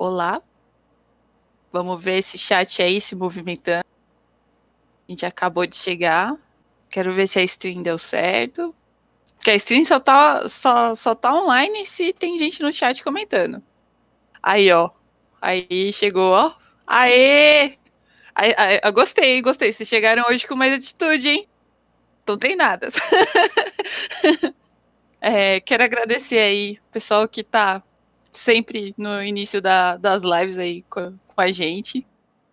olá. Vamos ver esse chat aí se movimentando. A gente acabou de chegar. Quero ver se a stream deu certo. Porque a stream só tá, só, só tá online se tem gente no chat comentando. Aí, ó. Aí chegou, ó. Aê! Aí, aí, eu gostei, gostei. Vocês chegaram hoje com mais atitude, hein? Estão treinadas. é, quero agradecer aí o pessoal que tá sempre no início da, das lives aí com, com a gente.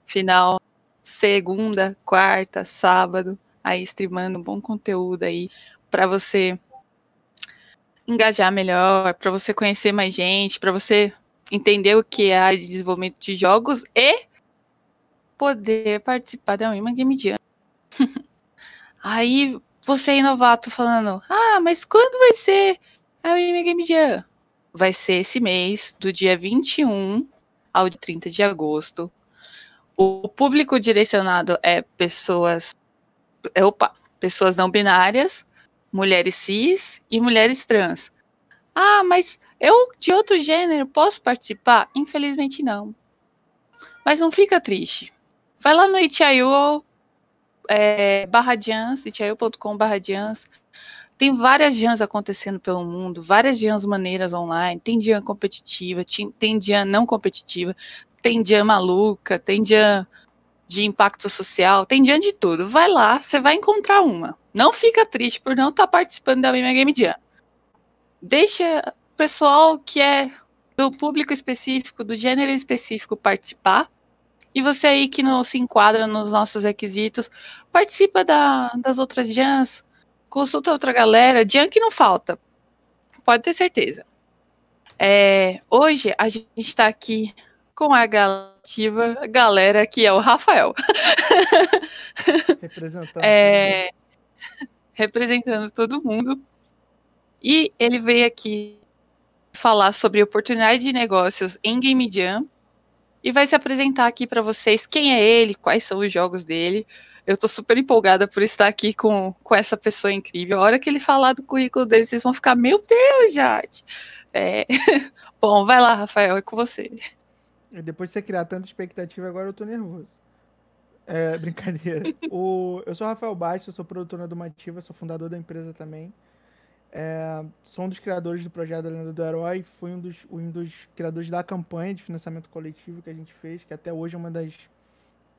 Final segunda, quarta, sábado, aí streamando bom conteúdo aí para você engajar melhor, para você conhecer mais gente, para você entender o que é a área de desenvolvimento de jogos e poder participar da Wima Game Jam. aí você é novato falando: "Ah, mas quando vai ser a Wima Game Jam?" vai ser esse mês, do dia 21 ao 30 de agosto. O público direcionado é pessoas. É, opa, pessoas não binárias, mulheres cis e mulheres trans. Ah, mas eu de outro gênero posso participar? Infelizmente não. Mas não fica triste. Vai lá no itaiu, é, barra dians, itaiu.com barra dians, tem várias jans acontecendo pelo mundo, várias jans maneiras online. Tem jam competitiva, tem jam não competitiva, tem jam maluca, tem jam de impacto social, tem jam de tudo. Vai lá, você vai encontrar uma. Não fica triste por não estar tá participando da minha Game Jam. Deixa o pessoal que é do público específico, do gênero específico participar. E você aí que não se enquadra nos nossos requisitos, participa da, das outras jams, consulta outra galera, junk não falta. Pode ter certeza. É, hoje a gente está aqui com a galativa, galera que é o Rafael. Representando. é, representando todo mundo. E ele veio aqui falar sobre oportunidade de negócios em Game Jam e vai se apresentar aqui para vocês quem é ele, quais são os jogos dele. Eu tô super empolgada por estar aqui com, com essa pessoa incrível. A hora que ele falar do currículo dele, vocês vão ficar, meu Deus, Jade! É... Bom, vai lá, Rafael, é com você. É, depois de você criar tanta expectativa, agora eu tô nervoso. É, brincadeira. o, eu sou Rafael Bastos, sou produtor na Domativa, sou fundador da empresa também. É, sou um dos criadores do projeto Lenda do Herói, fui um dos, um dos criadores da campanha de financiamento coletivo que a gente fez, que até hoje é uma das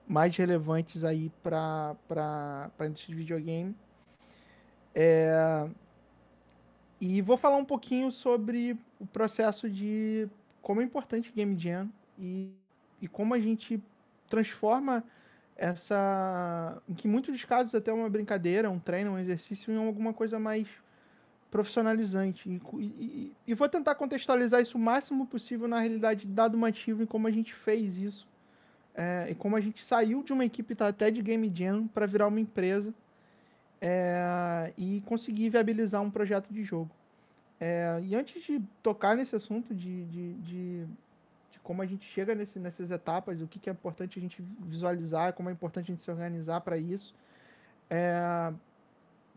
mais relevantes aí para a indústria de videogame. É... E vou falar um pouquinho sobre o processo de como é importante o Game Jam e, e como a gente transforma essa. em que muitos dos casos até é uma brincadeira, um treino, um exercício, em alguma coisa mais profissionalizante. E, e, e vou tentar contextualizar isso o máximo possível na realidade dado motivo e como a gente fez isso é, e como a gente saiu de uma equipe tá, até de Game Jam para virar uma empresa é, e conseguir viabilizar um projeto de jogo. É, e antes de tocar nesse assunto de, de, de, de como a gente chega nesse, nessas etapas, o que, que, é importante a gente visualizar, como é importante a gente se organizar para isso, é,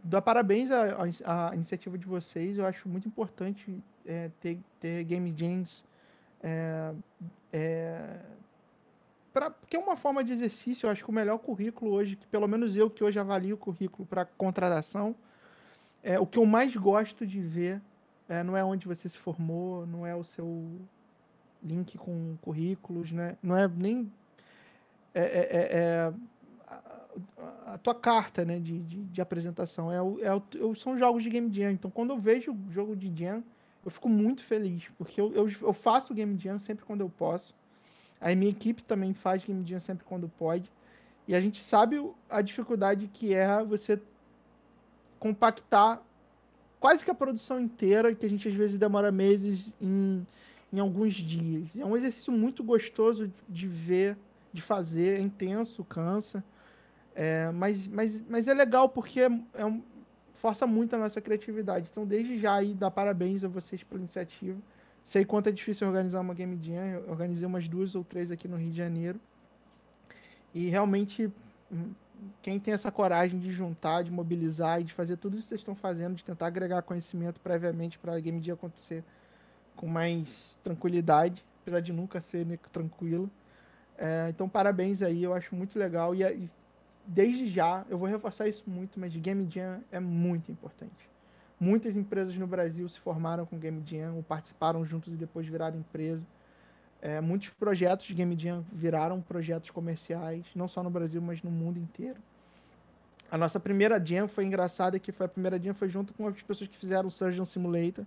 dar parabéns à, à, iniciativa de vocês. Eu acho muito importante é, ter, ter Game Jams é, é, pra, porque é uma forma de exercício, eu acho que o melhor currículo hoje, que pelo menos eu que hoje avalio o currículo para contratação, é o que eu mais gosto de ver é, não é onde você se formou, não é o seu link com currículos, né? não é nem é, é, é, é a, a, tua carta né, de, de, de apresentação. É o, é o, são jogos de Game Jam, então quando eu vejo jogo de Jam, eu fico muito feliz, porque eu, eu, eu faço Game Jam sempre quando eu posso. A minha equipe também faz game jam sempre quando pode. E a gente sabe a dificuldade que é você compactar quase que a produção inteira, que a gente às vezes demora meses em, em alguns dias. É um exercício muito gostoso de ver, de fazer, é intenso, cansa. É, mas, mas, mas é legal porque é, é um, força muito a nossa criatividade. Então, desde já aí, dá parabéns a vocês pela iniciativa. Sei quanto é difícil organizar uma Game Jam. Eu organizei umas duas ou três aqui no Rio de Janeiro. E realmente, hum, quem tem essa coragem de juntar, de mobilizar e de fazer tudo isso que vocês estão fazendo, de tentar agregar conhecimento previamente para a Game Jam acontecer com mais tranquilidade, apesar de nunca ser né, tranquilo. É, então, parabéns aí, eu acho muito legal. E, e desde já, eu vou reforçar isso muito, mas Game Jam é muito importante. Muitas empresas no Brasil se formaram com Game Jam, ou participaram juntos e depois viraram empresa. É, muitos projetos de Game Jam viraram projetos comerciais, não só no Brasil, mas no mundo inteiro. A nossa primeira Jam foi engraçada, que foi a primeira Jam foi junto com as pessoas que fizeram o Surgeon Simulator.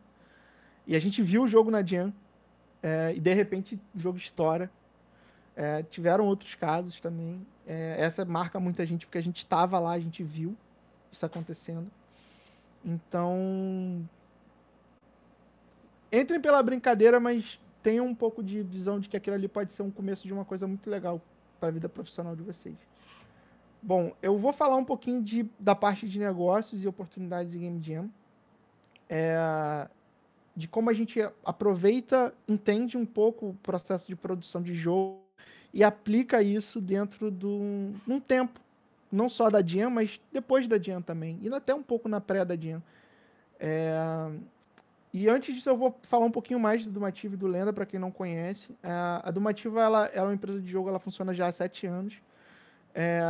E a gente viu o jogo na Jam, é, e de repente o jogo estoura. É, tiveram outros casos também. É, essa marca muita gente, porque a gente estava lá, a gente viu isso acontecendo. Então. Entrem pela brincadeira, mas tenham um pouco de visão de que aquilo ali pode ser um começo de uma coisa muito legal para a vida profissional de vocês. Bom, eu vou falar um pouquinho de, da parte de negócios e oportunidades em Game Jam. É, de como a gente aproveita, entende um pouco o processo de produção de jogo e aplica isso dentro de um, tempo não só da Jean, mas depois da Jean também, e até um pouco na pré da Jean. É... E antes disso eu vou falar um pouquinho mais do Dumativa e do Lenda, para quem não conhece. É... A Dumativa ela, ela, é uma empresa de jogo, ela funciona já há sete anos. É...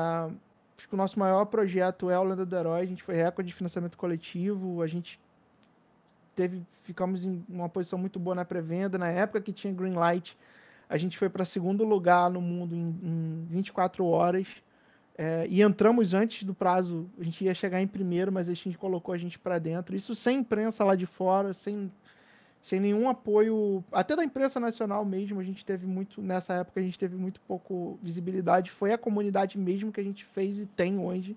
Acho que o nosso maior projeto é o Lenda do Herói, a gente foi recorde de financiamento coletivo, a gente teve ficamos em uma posição muito boa na pré-venda, na época que tinha Greenlight, a gente foi para segundo lugar no mundo em, em 24 horas. É, e entramos antes do prazo, a gente ia chegar em primeiro, mas a gente colocou a gente para dentro. Isso sem imprensa lá de fora, sem, sem nenhum apoio, até da imprensa nacional mesmo. A gente teve muito, nessa época, a gente teve muito pouco visibilidade. Foi a comunidade mesmo que a gente fez e tem hoje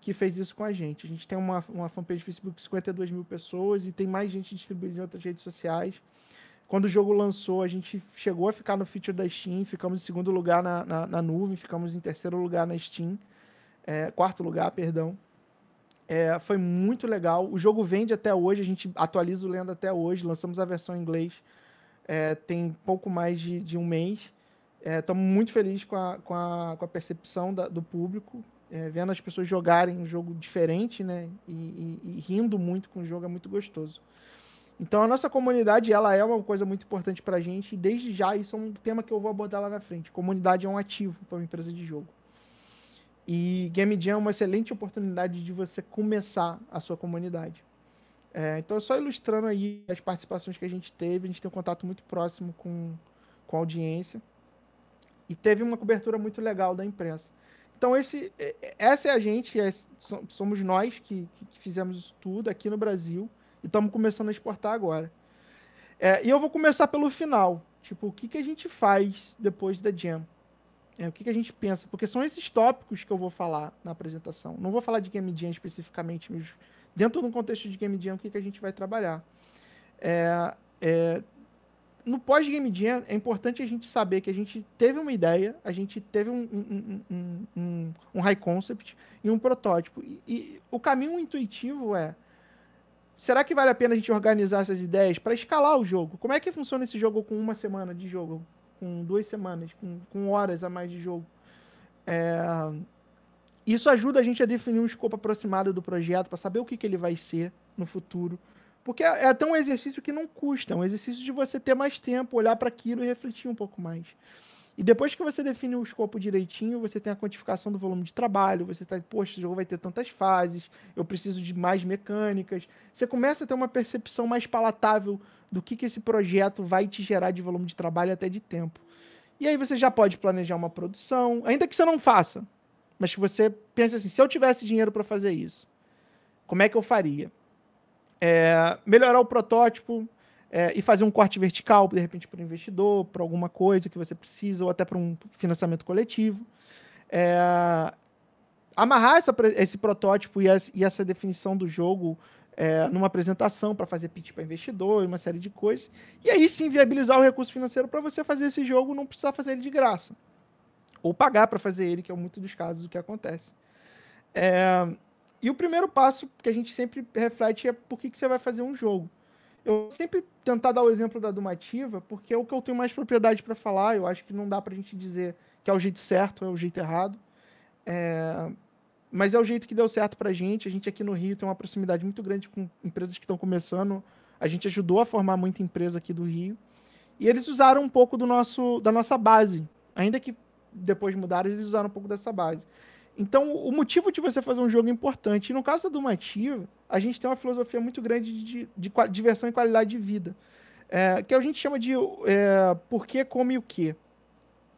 que fez isso com a gente. A gente tem uma, uma fanpage Facebook com 52 mil pessoas e tem mais gente distribuída em outras redes sociais. Quando o jogo lançou, a gente chegou a ficar no feature da Steam, ficamos em segundo lugar na, na, na nuvem, ficamos em terceiro lugar na Steam, é, quarto lugar, perdão. É, foi muito legal. O jogo vende até hoje, a gente atualiza o Lenda até hoje, lançamos a versão em inglês, é, tem pouco mais de, de um mês. Estamos é, muito felizes com a, com a, com a percepção da, do público, é, vendo as pessoas jogarem um jogo diferente, né? E, e, e, rindo muito com o jogo é muito gostoso. Então a nossa comunidade, ela é uma coisa muito importante pra gente, e desde já isso é um tema que eu vou abordar lá na frente. Comunidade é um ativo para uma empresa de jogo. E Game Jam é uma excelente oportunidade de você começar a sua comunidade. É, então, só ilustrando aí as participações que a gente teve, a gente tem um contato muito próximo com, com a audiência. E teve uma cobertura muito legal da imprensa. Então, esse, é, é, essa é a gente, é, somos nós que, que fizemos isso tudo aqui no Brasil. E estamos começando a exportar agora. É, e eu vou começar pelo final. Tipo, o que, que a gente faz depois da Jam? É, o que, que a gente pensa? Porque são esses tópicos que eu vou falar na apresentação. Não vou falar de Game Jam especificamente, mas dentro do contexto de Game Jam, o que, que a gente vai trabalhar? É, é, no pós-Game Jam, é importante a gente saber que a gente teve uma ideia, a gente teve um, um, um, um, um high concept e um protótipo. E, e o caminho intuitivo é será que vale a pena a gente organizar essas ideias para escalar o jogo? Como é que funciona esse jogo com uma semana de jogo? Com duas semanas? Com, com horas a mais de jogo? É... Isso ajuda a gente a definir um escopo aproximado do projeto, para saber o que, que ele vai ser no futuro. Porque é, é até um exercício que não custa, é um exercício de você ter mais tempo, olhar para aquilo e refletir um pouco mais. E depois que você define o escopo direitinho, você tem a quantificação do volume de trabalho, você está, poxa, o jogo vai ter tantas fases, eu preciso de mais mecânicas. Você começa a ter uma percepção mais palatável do que, que esse projeto vai te gerar de volume de trabalho até de tempo. E aí você já pode planejar uma produção, ainda que você não faça, mas que você pense assim, se eu tivesse dinheiro para fazer isso, como é que eu faria? É, melhorar o protótipo, é, e fazer um corte vertical, de repente, para o investidor, para alguma coisa que você precisa, ou até para um financiamento coletivo. É, amarrar essa, esse protótipo e, as, e, essa definição do jogo é, numa apresentação para fazer pitch para investidor e uma série de coisas. E aí sim viabilizar o recurso financeiro para você fazer esse jogo não precisar fazer ele de graça. Ou pagar para fazer ele, que é muito dos casos o que acontece. É, e o primeiro passo que a gente sempre reflete é por que, que você vai fazer um jogo. Eu sempre tentar dar o exemplo da Dumativa, porque é o que eu tenho mais propriedade para falar. Eu acho que não dá para a gente dizer que é o jeito certo, é o jeito errado. É... Mas é o jeito que deu certo para a gente. A gente aqui no Rio tem uma proximidade muito grande com empresas que estão começando. A gente ajudou a formar muita empresa aqui do Rio. E eles usaram um pouco do nosso, da nossa base. Ainda que depois mudaram, eles usaram um pouco dessa base. Então, o motivo de você fazer um jogo é importante. E no caso da Dumativa, a gente tem uma filosofia muito grande de, de, de diversão e qualidade de vida. É, que a gente chama de é, por que, como e o que.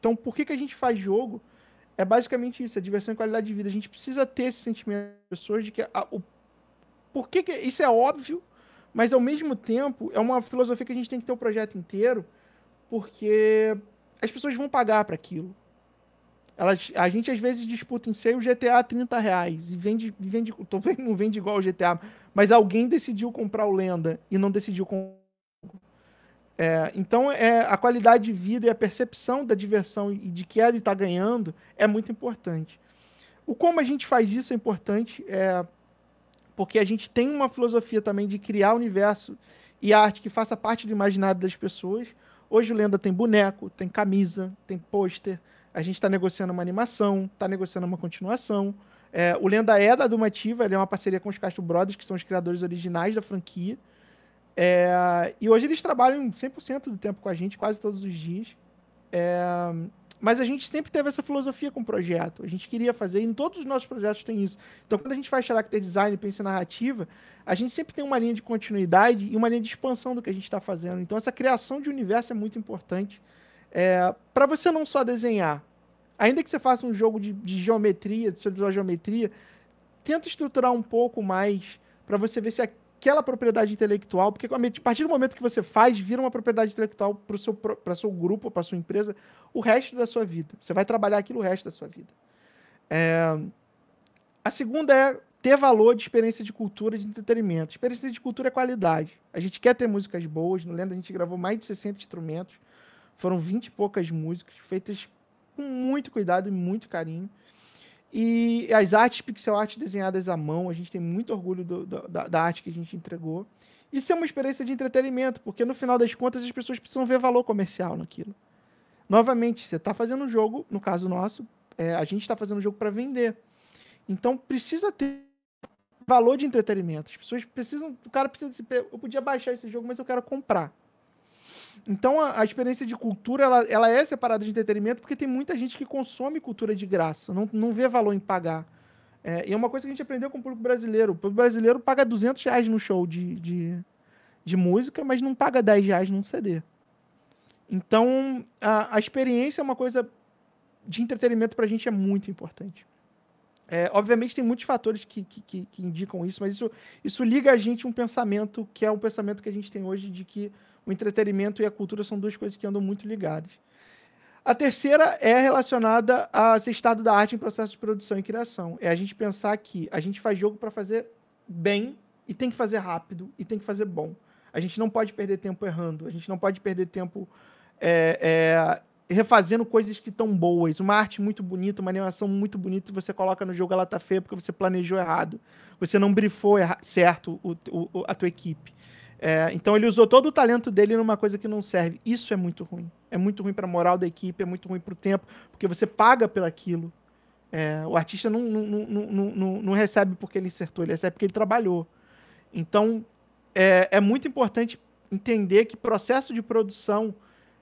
Então, por que, que a gente faz jogo? É basicamente isso, é diversão e qualidade de vida. A gente precisa ter esse sentimento das pessoas de que a, o, por que, que isso é óbvio, mas ao mesmo tempo é uma filosofia que a gente tem que ter o projeto inteiro, porque as pessoas vão pagar para aquilo a gente às vezes disputa em seio o GTA a 30 é reais e vende, vende tô, não vende igual o GTA, mas alguém decidiu comprar o Lenda e não decidiu comprar. É, então é, a qualidade de vida e a percepção da diversão e de que ele está ganhando é muito importante. O como a gente faz isso é importante, é, porque a gente tem uma filosofia também de criar universo e arte que faça parte do imaginário das pessoas. Hoje o Lenda tem boneco, tem camisa, tem pôster, a gente está negociando uma animação, está negociando uma continuação. É, o Lenda é da Dumativa, ele é uma parceria com os Castro Brothers, que são os criadores originais da franquia. É, e hoje eles trabalham 100% do tempo com a gente, quase todos os dias. É, mas a gente sempre teve essa filosofia com o projeto. A gente queria fazer, e em todos os nossos projetos tem isso. Então, quando a gente faz character design, pensa em narrativa, a gente sempre tem uma linha de continuidade e uma linha de expansão do que a gente está fazendo. Então, essa criação de universo é muito importante. É, para você não só desenhar, ainda que você faça um jogo de, de geometria, de sua geometria, tenta estruturar um pouco mais para você ver se aquela propriedade intelectual, porque a partir do momento que você faz, vira uma propriedade intelectual para o seu, seu grupo, para sua empresa, o resto da sua vida. Você vai trabalhar aquilo o resto da sua vida. É... A segunda é ter valor de experiência de cultura de entretenimento. Experiência de cultura é qualidade. A gente quer ter músicas boas. No Lenda a gente gravou mais de 60 instrumentos. Foram vinte e poucas músicas feitas com muito cuidado e muito carinho. E as artes pixel art desenhadas à mão, a gente tem muito orgulho do, do, da, da, arte que a gente entregou. Isso é uma experiência de entretenimento, porque no final das contas as pessoas precisam ver valor comercial naquilo. Novamente, você está fazendo um jogo, no caso nosso, é, a gente está fazendo um jogo para vender. Então precisa ter valor de entretenimento. As pessoas precisam, o cara precisa, eu podia baixar esse jogo, mas eu quero comprar. Então a, a, experiência de cultura ela, ela é separada de entretenimento porque tem muita gente que consome cultura de graça, não, não vê valor em pagar. É, e é uma coisa que a gente aprendeu com o público brasileiro. O público brasileiro paga 200 reais no show de, de, de música, mas não paga 10 reais num CD. Então a, a experiência é uma coisa de entretenimento para a gente é muito importante. É, obviamente tem muitos fatores que, que, que indicam isso, mas isso, isso liga a gente a um pensamento que é um pensamento que a gente tem hoje de que o entretenimento e a cultura são duas coisas que andam muito ligadas. A terceira é relacionada a esse estado da arte em processo de produção e criação. É a gente pensar que a gente faz jogo para fazer bem e tem que fazer rápido e tem que fazer bom. A gente não pode perder tempo errando, a gente não pode perder tempo é, é, refazendo coisas que estão boas. Uma arte muito bonita, uma animação muito bonita, você coloca no jogo, ela tá feia porque você planejou errado. Você não brifou certo o, o, a tua equipe. É, então ele usou todo o talento dele numa coisa que não serve. Isso é muito ruim. É muito ruim para a moral da equipe, é muito ruim para o tempo, porque você paga pelaquilo. É, o artista não, não, não, não, não recebe porque ele acertou, ele recebe porque ele trabalhou. Então é, é muito importante entender que processo de produção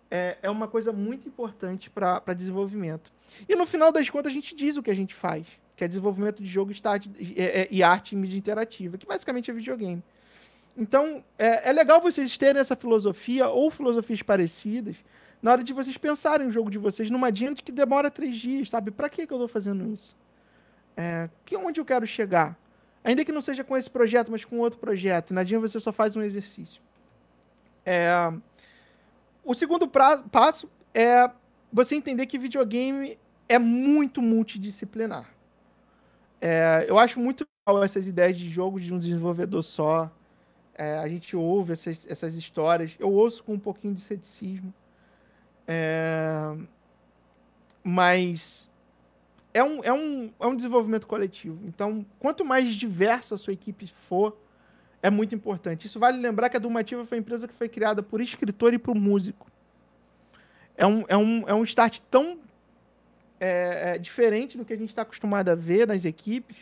é, é uma coisa muito importante para desenvolvimento. E no final das contas a gente diz o que a gente faz, que é desenvolvimento de jogo e é, é, arte em mídia interativa, que basicamente é videogame. Então, é, é legal vocês terem essa filosofia ou filosofias parecidas na hora de vocês pensarem o jogo de vocês. numa adianta que demora três dias, sabe? Para que, que eu tô fazendo isso? É, que onde eu quero chegar? Ainda que não seja com esse projeto, mas com outro projeto. Na dia você só faz um exercício. É... O segundo pra... passo é você entender que videogame é muito multidisciplinar. É... Eu acho muito legal essas ideias de jogo de um desenvolvedor só. É, a gente ouve essas, essas histórias. Eu ouço com um pouquinho de ceticismo. É, mas é um, é, um, é um desenvolvimento coletivo. Então, quanto mais diversa a sua equipe for, é muito importante. Isso vale lembrar que a Dumativa foi uma empresa que foi criada por escritor e por músico. É um, é um, é um start tão é, é diferente do que a gente está acostumado a ver nas equipes,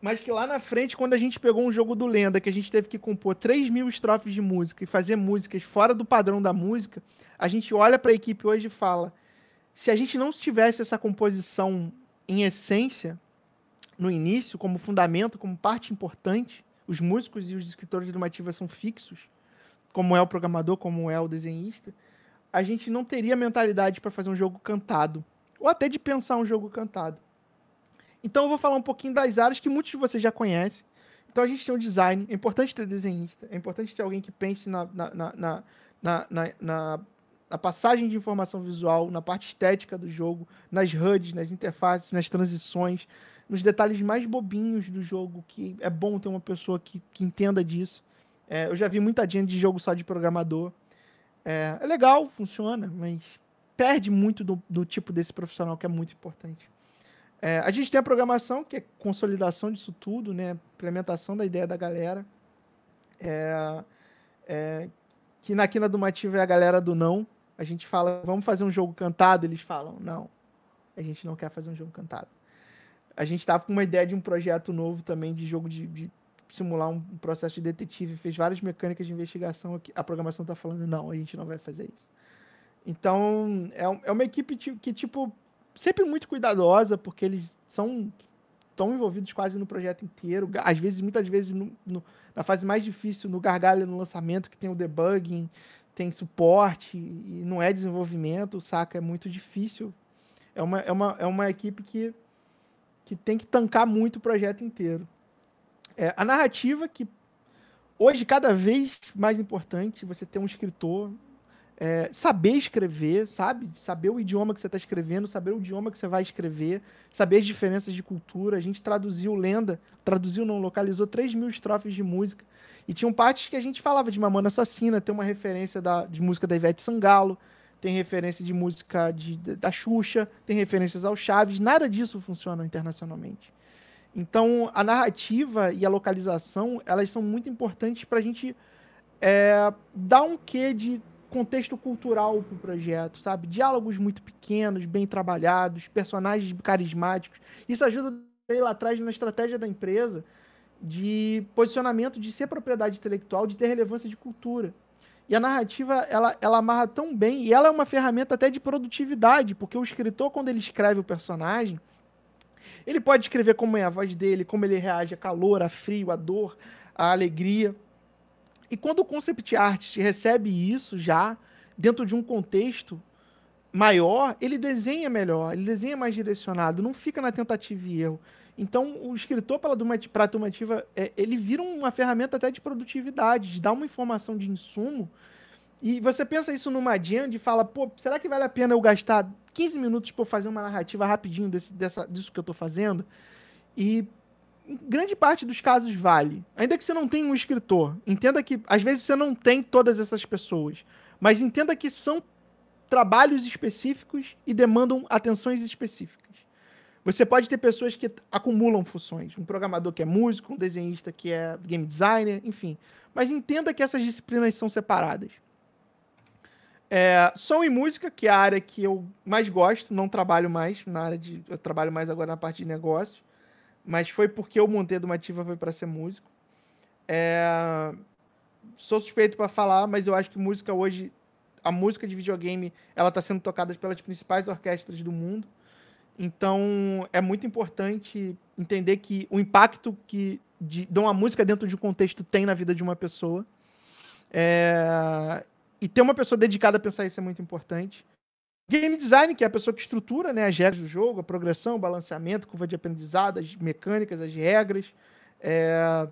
mas que lá na frente, quando a gente pegou um jogo do Lenda, que a gente teve que compor 3 mil estrofes de música e fazer músicas fora do padrão da música, a gente olha para a equipe hoje e fala: se a gente não tivesse essa composição em essência, no início, como fundamento, como parte importante, os músicos e os escritores de normativa são fixos, como é o programador, como é o desenhista, a gente não teria mentalidade para fazer um jogo cantado, ou até de pensar um jogo cantado. Então eu vou falar um pouquinho das áreas que muitos de vocês já conhecem. Então a gente tem o design, é importante ter desenhista, é importante ter alguém que pense na, na, na, na, na passagem de informação visual, na parte estética do jogo, nas HUDs, nas interfaces, nas transições, nos detalhes mais bobinhos do jogo, que é bom ter uma pessoa que, que entenda disso. É, eu já vi muita gente de jogo só de programador. É, é legal, funciona, mas perde muito do, do tipo desse profissional que é muito importante. É, a gente tem a programação, que é consolidação disso tudo, né? Implementação da ideia da galera. É, é, que na Quina do Mativo é a galera do não. A gente fala, vamos fazer um jogo cantado? Eles falam, não. A gente não quer fazer um jogo cantado. A gente estava com uma ideia de um projeto novo também, de jogo de, de simular um processo de detetive. Fez várias mecânicas de investigação. Aqui. A programação está falando, não, a gente não vai fazer isso. Então, é, é uma equipe que, tipo, sempre muito cuidadosa, porque eles são tão envolvidos quase no projeto inteiro, às vezes, muitas vezes, no, no, na fase mais difícil, no gargalho, no lançamento, que tem o debugging, tem suporte, e não é desenvolvimento, saca? É muito difícil. É uma, é uma, é uma equipe que, que tem que tancar muito o projeto inteiro. É, a narrativa que hoje cada vez mais importante você ter um escritor é, saber escrever, sabe? Saber o idioma que você está escrevendo, saber o idioma que você vai escrever, saber as diferenças de cultura. A gente traduziu lenda, traduziu não, localizou 3 mil estrofes de música. E tinham partes que a gente falava de Mamona Assassina, tem uma referência da, de música da Ivete Sangalo, tem referência de música de, da Xuxa, tem referências ao Chaves. Nada disso funciona internacionalmente. Então, a narrativa e a localização, elas são muito importantes para a gente é, dar um quê de contexto cultural pro projeto, sabe? Diálogos muito pequenos, bem trabalhados, personagens carismáticos. Isso ajuda lá atrás na estratégia da empresa de posicionamento de ser propriedade intelectual, de ter relevância de cultura. E a narrativa, ela, ela amarra tão bem, e ela é uma ferramenta até de produtividade, porque o escritor, quando ele escreve o personagem, ele pode escrever como é a voz dele, como ele reage a calor, a frio, a dor, a alegria. E quando o concept artist recebe isso já dentro de um contexto maior, ele desenha melhor, ele desenha mais direcionado, não fica na tentativa e erro. Então, o escritor para a turmativa, é, ele vira uma ferramenta até de produtividade, de dar uma informação de insumo. E você pensa isso numa agenda e fala, pô, será que vale a pena eu gastar 15 minutos para fazer uma narrativa rapidinho desse, dessa, disso que eu estou fazendo? E grande parte dos casos vale. Ainda que você não tenha um escritor, entenda que às vezes você não tem todas essas pessoas, mas entenda que são trabalhos específicos e demandam atenções específicas. Você pode ter pessoas que acumulam funções, um programador que é músico, um desenhista que é game designer, enfim. Mas entenda que essas disciplinas são separadas. É, som e música, que é a área que eu mais gosto, não trabalho mais na área de. Eu trabalho mais agora na parte de negócios. Mas foi porque eu montei a Domativa foi para ser músico. É... Sou suspeito para falar, mas eu acho que música hoje, a música de videogame, ela está sendo tocada pelas principais orquestras do mundo. Então, é muito importante entender que o impacto que de, de uma música dentro de um contexto tem na vida de uma pessoa. É... E ter uma pessoa dedicada a pensar isso é muito importante. Game design, que é a pessoa que estrutura né, as regras do jogo, a progressão, o balanceamento, curva de aprendizado, as mecânicas, as regras. É...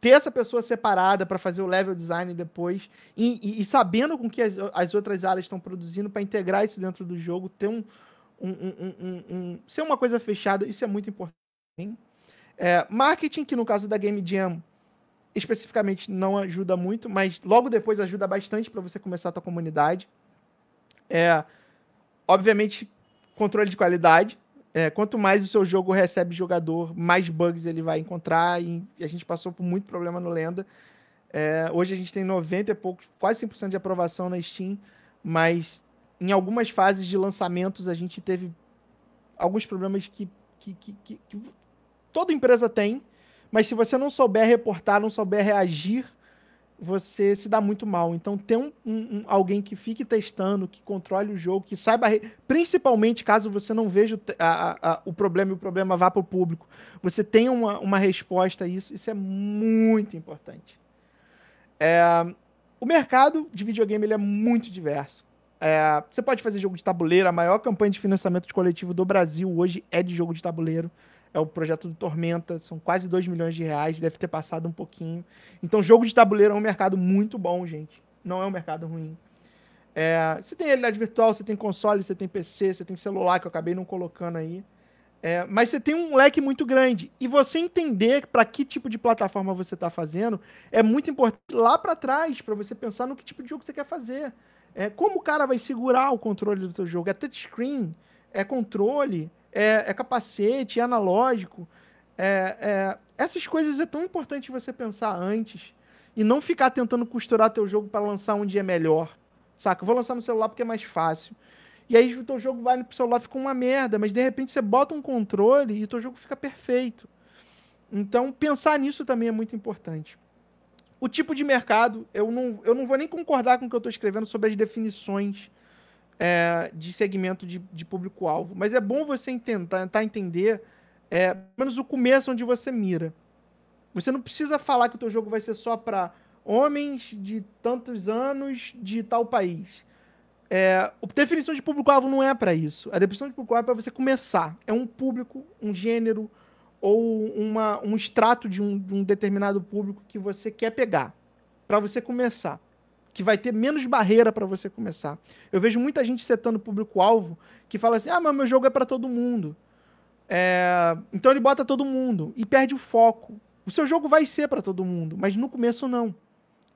Ter essa pessoa separada para fazer o level design depois e, e, e sabendo com que as, as outras áreas estão produzindo para integrar isso dentro do jogo, ter um, um, um, um, ser uma coisa fechada, isso é muito importante. É, marketing, que no caso da Game Jam especificamente não ajuda muito, mas logo depois ajuda bastante para você começar a tua comunidade. É, Obviamente, controle de qualidade. É, quanto mais o seu jogo recebe jogador, mais bugs ele vai encontrar. E a gente passou por muito problema no Lenda. É, hoje a gente tem 90 e poucos, quase 100% de aprovação na Steam, mas em algumas fases de lançamentos a gente teve alguns problemas que, que, que, que toda empresa tem, mas se você não souber reportar, não souber reagir você se dá muito mal. Então, ter um, um, alguém que fique testando, que controle o jogo, que saiba. Principalmente caso você não veja o a, a, o problema e o problema vá para o público, você tenha uma, uma resposta a isso. Isso é muito importante. É, o mercado de videogame ele é muito diverso. É, você pode fazer jogo de tabuleiro. A maior campanha de financiamento de coletivo do Brasil hoje é de jogo de tabuleiro é o projeto do Tormenta, são quase 2 milhões de reais, deve ter passado um pouquinho. Então, jogo de tabuleiro é um mercado muito bom, gente. Não é um mercado ruim. É, você tem realidade virtual, você tem console, você tem PC, você tem celular, que eu acabei não colocando aí. É, mas você tem um leque muito grande. E você entender para que tipo de plataforma você está fazendo é muito importante lá para trás, para você pensar no que tipo de jogo você quer fazer. É, como o cara vai segurar o controle do seu jogo? É touchscreen? É controle? é, é capacete, é analógico. É, é, essas coisas é tão importante você pensar antes e não ficar tentando costurar teu jogo para lançar um dia melhor. Saca? Eu vou lançar no celular porque é mais fácil. E aí o teu jogo vai pro celular fica uma merda, mas de repente você bota um controle e o teu jogo fica perfeito. Então, pensar nisso também é muito importante. O tipo de mercado, eu não, eu não vou nem concordar com o que eu estou escrevendo sobre as definições é, de segmento de, de público-alvo. Mas é bom você tentar, tá, tá entender, é, pelo menos o começo onde você mira. Você não precisa falar que o teu jogo vai ser só para homens de tantos anos de tal país. É, a definição de público-alvo não é para isso. A definição de público-alvo é para você começar. É um público, um gênero ou uma, um extrato de um, de um determinado público que você quer pegar para você começar que vai ter menos barreira para você começar. Eu vejo muita gente setando público-alvo que fala assim: ah, mas meu jogo é para todo mundo. É... Então ele bota todo mundo e perde o foco. O seu jogo vai ser para todo mundo, mas no começo não.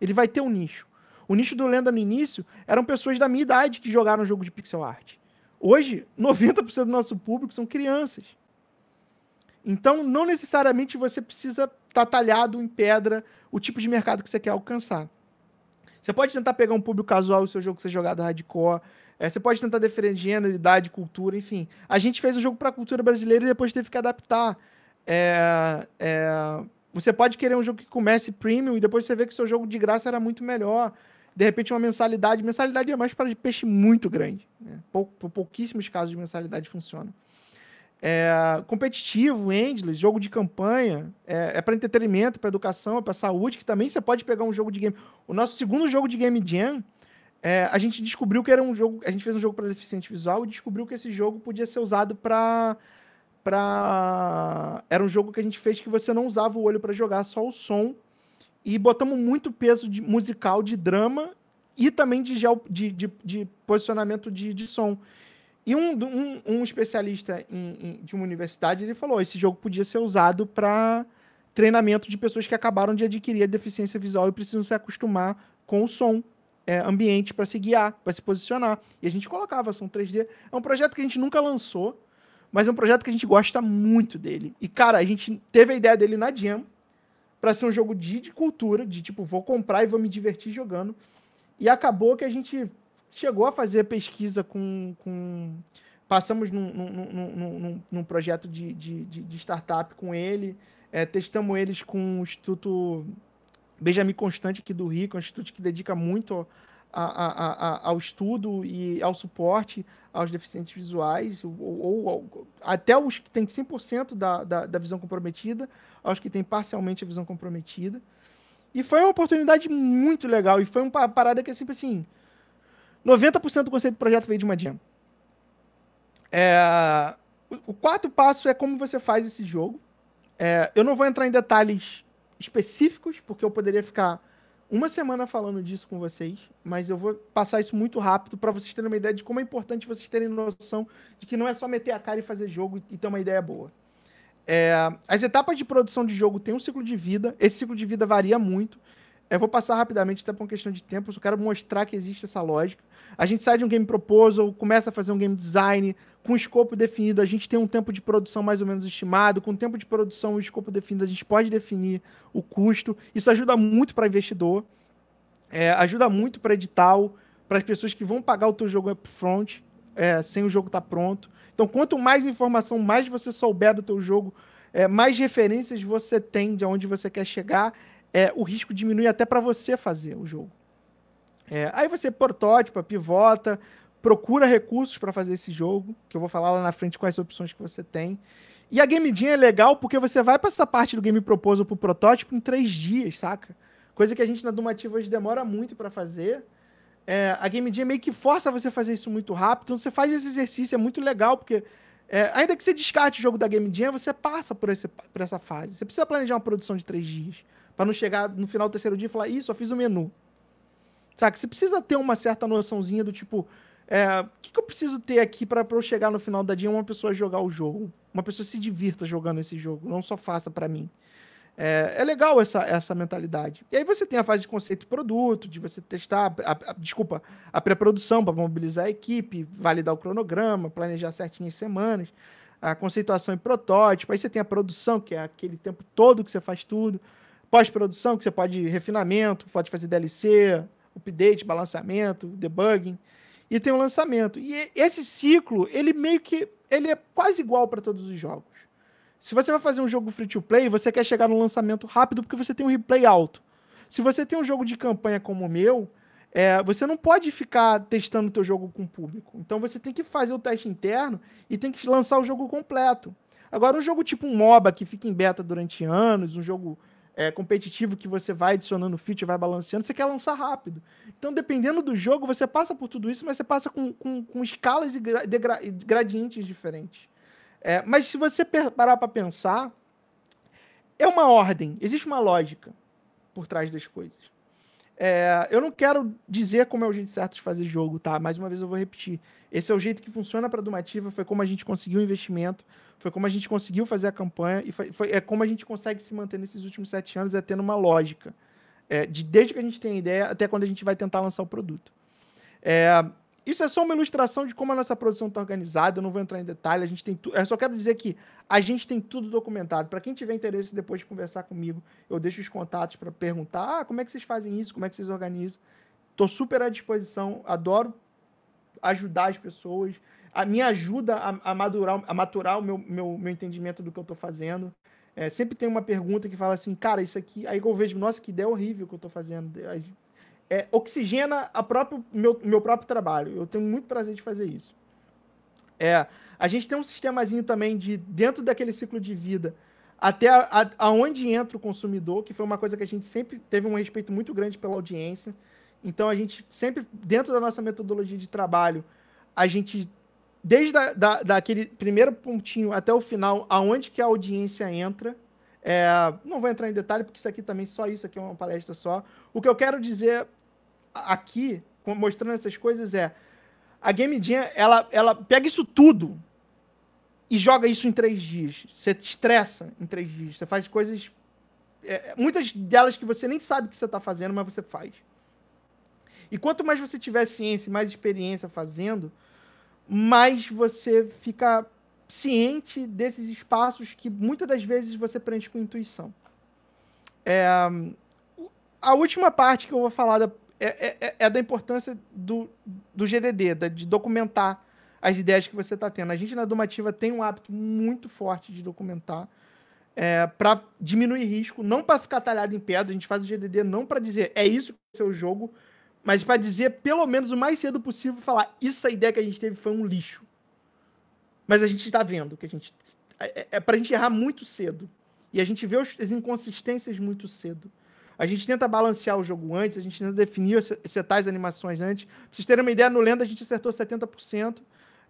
Ele vai ter um nicho. O nicho do Lenda no início eram pessoas da minha idade que jogaram jogo de pixel art. Hoje, 90% do nosso público são crianças. Então, não necessariamente você precisa estar tá talhado em pedra o tipo de mercado que você quer alcançar. Você pode tentar pegar um público casual e o seu jogo ser jogado hardcore. É, você pode tentar defender gênero, idade, cultura, enfim. A gente fez o jogo para a cultura brasileira e depois teve que adaptar. É, é, você pode querer um jogo que comece premium e depois você vê que o seu jogo de graça era muito melhor. De repente, uma mensalidade. Mensalidade é mais para peixe muito grande. Né? Pou, pouquíssimos casos de mensalidade funcionam é, competitivo, endless, jogo de campanha, é, é para entretenimento, para educação, é para saúde, que também você pode pegar um jogo de game. O nosso segundo jogo de game jam, é, a gente descobriu que era um jogo, a gente fez um jogo para deficiente visual e descobriu que esse jogo podia ser usado para para era um jogo que a gente fez que você não usava o olho para jogar, só o som. E botamos muito peso de musical, de drama e também de, de, de, de posicionamento de, de som. E um, um, um especialista em, em, de uma universidade ele falou: esse jogo podia ser usado para treinamento de pessoas que acabaram de adquirir a deficiência visual e precisam se acostumar com o som é, ambiente para se guiar, para se posicionar. E a gente colocava som 3D. É um projeto que a gente nunca lançou, mas é um projeto que a gente gosta muito dele. E, cara, a gente teve a ideia dele na Jam para ser um jogo de, de cultura, de tipo, vou comprar e vou me divertir jogando. E acabou que a gente chegou a fazer pesquisa com. com... Passamos num, num, num, num projeto de, de, de, startup com ele, é, testamos eles com o Instituto Benjamin Constante aqui do Rio, que é um instituto que dedica muito a, a, a, ao estudo e ao suporte aos deficientes visuais, ou, ou, ou até os que têm 100% da, da, da, visão comprometida, aos que têm parcialmente a visão comprometida. E foi uma oportunidade muito legal, e foi uma parada que, é assim, assim 90% do conceito do projeto veio de uma jam. É, o quarto passo é como você faz esse jogo. É, eu não vou entrar em detalhes específicos, porque eu poderia ficar uma semana falando disso com vocês, mas eu vou passar isso muito rápido para vocês terem uma ideia de como é importante vocês terem noção de que não é só meter a cara e fazer jogo e ter uma ideia boa. É, as etapas de produção de jogo têm um ciclo de vida, esse ciclo de vida varia muito. Eu é, vou passar rapidamente, até por uma questão de tempo, eu só quero mostrar que existe essa lógica. A gente sai de um game proposal, começa a fazer um game design, com escopo definido, a gente tem um tempo de produção mais ou menos estimado, com o tempo de produção e escopo definido, a gente pode definir o custo. Isso ajuda muito para investidor, é, ajuda muito para edital, para as pessoas que vão pagar o teu jogo upfront, é, sem o jogo estar tá pronto. Então, quanto mais informação, mais você souber do teu jogo, é, mais referências você tem de onde você quer chegar, é, o risco diminui até para você fazer o jogo. É, aí você protótipa, pivota, procura recursos para fazer esse jogo, que eu vou falar lá na frente quais opções que você tem. E a Game Jam é legal porque você vai para essa parte do Game Proposal pro protótipo em três dias, saca? Coisa que a gente na Dumativa hoje demora muito para fazer. É, a Game Jam meio que força você a fazer isso muito rápido. Então você faz esse exercício, é muito legal, porque é, ainda que você descarte o jogo da Game Jam, você passa por, esse, por essa fase. Você precisa planejar uma produção de três dias para não chegar no final do terceiro dia e falar, ih, só fiz o menu. Saca? Você precisa ter uma certa noçãozinha do tipo, é, o que, que, eu preciso ter aqui para eu chegar no final da dia uma pessoa jogar o jogo? Uma pessoa se divirta jogando esse jogo, não só faça para mim. É, é, legal essa, essa mentalidade. E aí você tem a fase de conceito de produto, de você testar, a, a, desculpa, a pré-produção para mobilizar a equipe, validar o cronograma, planejar certinho as semanas, a conceituação e protótipo. Aí você tem a produção, que é aquele tempo todo que você faz tudo pós-produção, que você pode refinamento, pode fazer DLC, update, balanceamento, debugging, e tem o lançamento. E esse ciclo, ele meio que ele é quase igual para todos os jogos. Se você vai fazer um jogo free to play, você quer chegar no lançamento rápido porque você tem um replay alto. Se você tem um jogo de campanha como o meu, é, você não pode ficar testando o teu jogo com o público. Então você tem que fazer o teste interno e tem que lançar o jogo completo. Agora, um jogo tipo um MOBA que fica em beta durante anos, um jogo é, competitivo que você vai adicionando feature, vai balanceando, você quer lançar rápido. Então, dependendo do jogo, você passa por tudo isso, mas você passa com, com, com escalas e, gra e gradientes diferentes. É, mas se você parar para pensar, é uma ordem, existe uma lógica por trás das coisas. É, eu não quero dizer como é o jeito certo de fazer jogo, tá? Mais uma vez eu vou repetir. Esse é o jeito que funciona para a Dumativa foi como a gente conseguiu o investimento, foi como a gente conseguiu fazer a campanha e foi, foi, é como a gente consegue se manter nesses últimos sete anos, é tendo uma lógica. É, de, desde que a gente tem a ideia até quando a gente vai tentar lançar o produto. É, isso é só uma ilustração de como a nossa produção está organizada, eu não vou entrar em detalhe, a gente tem tu... eu só quero dizer que a gente tem tudo documentado. Para quem tiver interesse depois de conversar comigo, eu deixo os contatos para perguntar, ah, como é que vocês fazem isso, como é que vocês organizam. Estou super à disposição, adoro ajudar as pessoas, a, me ajuda a, a, madurar, a maturar o meu, meu, meu entendimento do que eu estou fazendo. É, sempre tem uma pergunta que fala assim, cara, isso aqui. Aí eu vejo, nossa, que ideia horrível que eu estou fazendo. É, oxigena a próprio, meu, meu próprio trabalho. Eu tenho muito prazer de fazer isso. É, a gente tem um sistemazinho também de, dentro daquele ciclo de vida, até a, a, aonde entra o consumidor, que foi uma coisa que a gente sempre teve um respeito muito grande pela audiência. Então, a gente sempre, dentro da nossa metodologia de trabalho, a gente desde a, da, daquele primeiro pontinho até o final, aonde que a audiência entra. É, não vou entrar em detalhe, porque isso aqui também, só isso aqui é uma palestra só. O que eu quero dizer aqui, mostrando essas coisas, é a Game Jam, ela, ela pega isso tudo e joga isso em três dias. Você estressa em três dias. Você faz coisas, é, muitas delas que você nem sabe que você está fazendo, mas você faz. E quanto mais você tiver ciência e mais experiência fazendo, mas você fica ciente desses espaços que muitas das vezes você preenche com intuição. É, a última parte que eu vou falar da, é, é, é, é da importância do, do GDD, da, de documentar as ideias que você está tendo. A gente na Domativa tem um hábito muito forte de documentar é, para diminuir risco, não para ficar talhado em pedra. A gente faz o GDD não para dizer é isso que é o seu jogo, mas para dizer pelo menos o mais cedo possível, falar isso a ideia que a gente teve foi um lixo. Mas a gente está vendo que a gente é, é, é para a gente errar muito cedo e a gente vê as inconsistências muito cedo. A gente tenta balancear o jogo antes, a gente tenta definir setais animações antes. Pra vocês terem uma ideia, no Lenda a gente acertou 70%,